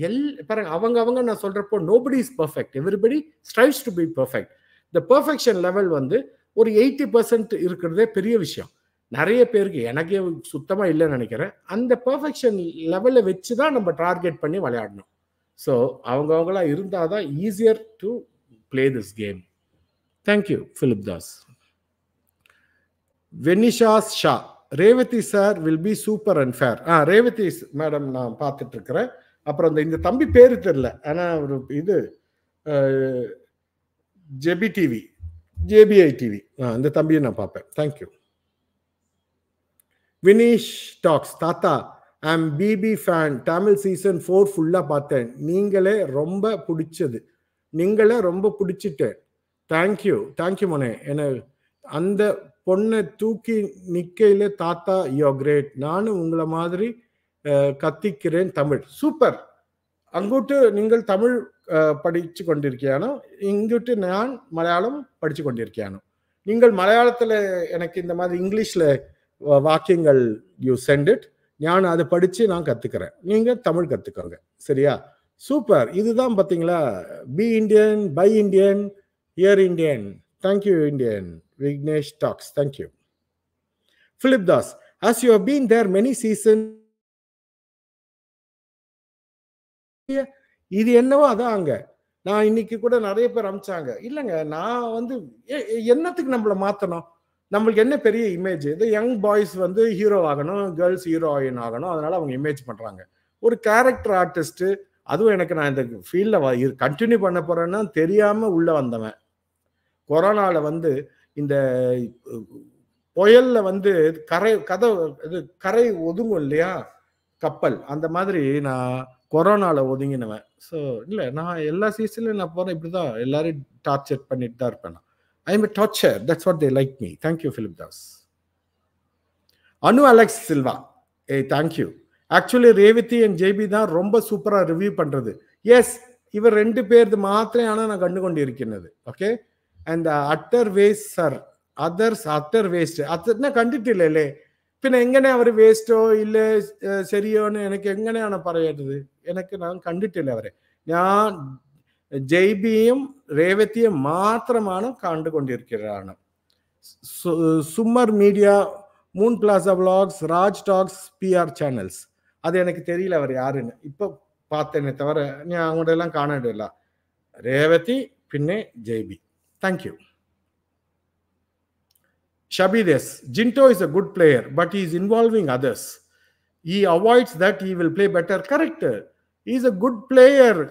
எல் பாருங்க அவங்க அவங்க நான் சொல்றப்போ nobody is perfect everybody strives to be perfect இந்த பர்ஃபெக்ஷன் லெவல் வந்து ஒரு எயிட்டி பர்சன்ட் இருக்கிறதே பெரிய விஷயம் நிறைய பேருக்கு எனக்கே சுத்தமாக இல்லைன்னு நினைக்கிறேன் அந்த பர்ஃபெக்ஷன் லெவலில் வச்சு தான் நம்ம டார்கெட் பண்ணி விளையாடணும் ஸோ அவங்களா இருந்தால் தான் easier to play this game thank you Philip Das Venisha Shah Revathi sir will be super and fair ஆ ரேவதி மேடம் நான் இருக்கிறேன் அப்புறம் இந்த இந்த தம்பி பேரு தெரில ஆனால் ஒரு இது ஜெபி டிவி ஜேபிஐ டிவி இந்த தம்பியை நான் பார்ப்பேன் thank you Vineesh talks Tata I'm BB fan Tamil season four ஃபுல்லாக பார்த்தேன் நீங்களே ரொம்ப பிடிச்சது நீங்களே ரொம்ப பிடிச்சிட்டேன் தேங்க்யூ தேங்க்யூ மோனே என அந்த பொண்ணை தூக்கி நிற்கையில் தாத்தா யோ கிரேட் நானும் உங்களை மாதிரி கத்திக்கிறேன் தமிழ் சூப்பர் அங்குட்டு நீங்கள் தமிழ் படித்து கொண்டிருக்கியானோ இங்குட்டு நான் மலையாளம் படித்து கொண்டிருக்கியானோ நீங்கள் மலையாளத்தில் எனக்கு இந்த மாதிரி இங்கிலீஷில் வாக்கியங்கள் யூ சென்ட் நான் அதை படித்து நான் கற்றுக்கிறேன் நீங்கள் தமிழ் கற்றுக்கோங்க சரியா சூப்பர் இதுதான் பார்த்தீங்களா பி இண்டியன் பை இண்டியன் இயர் Indian thank you Indian Vignesh talks thank you Philip Das as you have been there many season இது என்னவோ அதான் அங்க நான் இன்னைக்கு கூட நிறைய பேர் அமிச்சாங்க இல்லைங்க நான் வந்து என்னத்துக்கு நம்மள மாத்தணும் நம்மளுக்கு என்ன பெரிய இமேஜ் இது யங் பாய்ஸ் வந்து ஹீரோ ஆகணும் கேர்ள்ஸ் ஹீரோயின் ஆகணும் அதனால அவங்க இமேஜ் பண்றாங்க ஒரு கேரக்டர் ஆர்டிஸ்ட் அதுவும் எனக்கு நான் இந்த ஃபீல்டில் கண்டினியூ பண்ண போறேன்னா தெரியாம உள்ள வந்தவன் கொரோனாவில் வந்து இந்த புயல்ல வந்து கரை கதை இது கரை ஒதுங்கும் இல்லையா கப்பல் அந்த மாதிரி நான் கொரோனாவில் ஒதுங்கினவன் ஸோ இல்லை நான் எல்லா சீசன்லையும் நான் போகிறேன் இப்படி தான் எல்லாரையும் டார்ச்சர் பண்ணிட்டு தான் இருப்பேன் நான் I am torture that's what they like me thank you Philip Das Anu Alex Silva ஏ thank you actually Revathi and JP தான் ரொம்ப சூப்பராக ரிவ்யூ பண்ணுறது எஸ் இவர் ரெண்டு பேர்து மாத்திரையான நான் கண்டு கொண்டு இருக்கின்றது okay and utter waste sir others utter waste அதர்னா கண்டுட்டு இல்லைல்லே പിന്നെ എങ്ങനെ അവർ വേസ്റ്റോ ഇല്ല ശരിയോ എന്ന് എനിക്ക് എങ്ങനെയാണ് പറയേണ്ടത് എനിക്ക് ഞാൻ കണ്ടിട്ടില്ല അവരെ ഞാൻ ജെയ്ബിയും രേവതിയും മാത്രമാണ് കണ്ടുകൊണ്ടിരിക്കുകയാണ് സുമർ media moon plaza vlogs Raj talks PR channels அது எனக்கு தெரியல அவர் யாருன்னு இப்போ பார்த்தேனே தவிர நீ அவங்களெல்லாம் காணவில்லை ரேவதி பின்னே ஜெய்பி தேங்க்யூ ஷபிதேஸ் Jinto is a good player but is involving others he avoids that he will play better better. Is a good a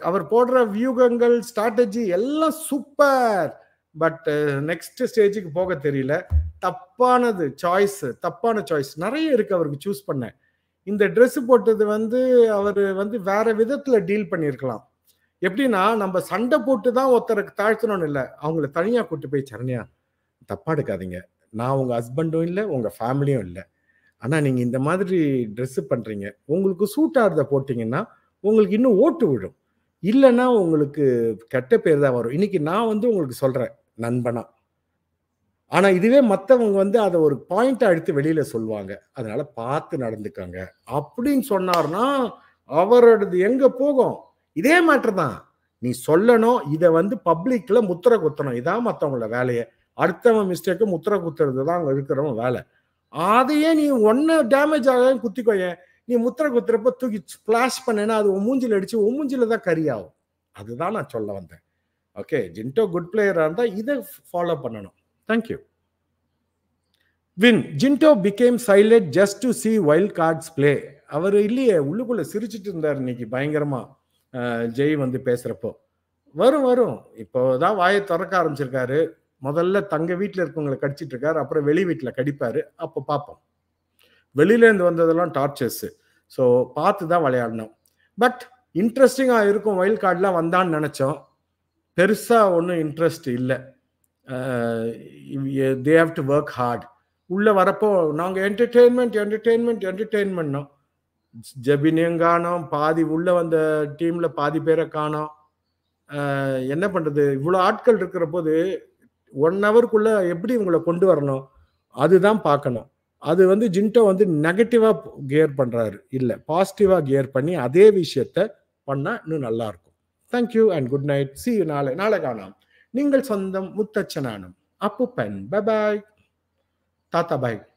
அவர் போடுற வியூகங்கள் ஸ்ட்ராட்டஜி எல்லாம் சூப்பர் பட் நெக்ஸ்ட் ஸ்டேஜுக்கு போக தெரியல தப்பானது சாய்ஸ் தப்பான சாய்ஸ் நிறைய இருக்கு அவருக்கு சூஸ் பண்ண இந்த ட்ரெஸ் போட்டது வந்து அவர் வந்து வேற விதத்துல டீல் பண்ணியிருக்கலாம் எப்படின்னா நம்ம சண்டை போட்டு தான் ஒருத்தருக்கு தாழ்த்தணும்னு இல்லை அவங்கள தனியாக கூட்டு போய் சரணியா தப்பா எடுக்காதீங்க நான் உங்கள் ஹஸ்பண்டும் இல்லை உங்கள் ஃபேமிலியும் இல்லை ஆனால் நீங்கள் இந்த மாதிரி ட்ரெஸ்ஸு பண்ணுறீங்க உங்களுக்கு சூட்டாகிறத போட்டிங்கன்னா உங்களுக்கு இன்னும் ஓட்டு விழும் இல்லைன்னா உங்களுக்கு கெட்ட பேர் தான் வரும் இன்னைக்கு நான் வந்து உங்களுக்கு சொல்கிறேன் நண்பனா ஆனால் இதுவே மற்றவங்க வந்து அதை ஒரு பாயிண்ட்டை அடுத்து வெளியில் சொல்லுவாங்க அதனால் பார்த்து நடந்துக்காங்க அப்படின்னு சொன்னார்னா அவரோடது எங்கே போகும் இதே மாற்றம் தான் நீ சொல்லணும் இதை வந்து பப்ளிக்கில் முத்திரை குத்தணும் இதான் மற்றவங்களோட வேலையை அடுத்தவன் மிஸ்டேக்கு முத்திர குத்துறது தான் அங்கே இருக்கிறவன் வேலை அதையே நீ ஒன்னு டேமேஜ் ஆகாதுன்னு குத்திக்கோயேன் நீ முத்திர குத்துறப்ப தூக்கி ஸ்பிளாஷ் பண்ணேன்னா அது உன் அடிச்சு உன் தான் கரியாகும் அதுதான் நான் சொல்ல வந்தேன் ஓகே ஜின்டோ குட் பிளேயராக இருந்தால் இதை ஃபாலோ பண்ணணும் தேங்க்யூ வின் Jinto become silent just to see wild cards play அவர் இல்லையே உள்ளுக்குள்ளே சிரிச்சிட்டு இருந்தார் இன்னைக்கு பயங்கரமாக ஜெய் வந்து பேசுகிறப்போ வரும் வரும் இப்போ தான் வாயை திறக்க ஆரம்பிச்சிருக்காரு முதல்ல தங்க வீட்டில் இருக்கவங்களை கடிச்சிட்டு இருக்காரு அப்புறம் வெளி வீட்டில் கடிப்பார் அப்போ பார்ப்போம் வெளியிலேருந்து வந்ததெல்லாம் டார்ச்சர்ஸு ஸோ பார்த்து தான் விளையாடணும் பட் இன்ட்ரெஸ்டிங்காக இருக்கும் வைல்ட் கார்டெலாம் வந்தான்னு நினச்சோம் பெருசாக ஒன்றும் இன்ட்ரெஸ்ட் இல்லை they have to work hard உள்ளே வரப்போ நாங்கள் என்டர்டெயின்மெண்ட் என்டர்டெயின்மெண்ட் என்டர்டெயின்மெண்ட்னோம் ஜபினியும் காணோம் பாதி உள்ளே வந்த டீமில் பாதி பேரை காணோம் என்ன பண்ணுறது இவ்வளோ ஆட்கள் இருக்கிற போது ஒன் ஹவருக்குள்ள எப்படி இவங்களை கொண்டு வரணும் அதுதான் பார்க்கணும் அது வந்து ஜின்டோ வந்து நெகட்டிவா கியர் பண்றாரு இல்லை பாசிட்டிவா கியர் பண்ணி அதே விஷயத்த பண்ணா இன்னும் நல்லா இருக்கும் thank you and good night see நாளை நாளை காணாம் நீங்கள் சொந்தம் முத்தச்சனானும் அப்பு பென் பபாய் தாத்தா பாய்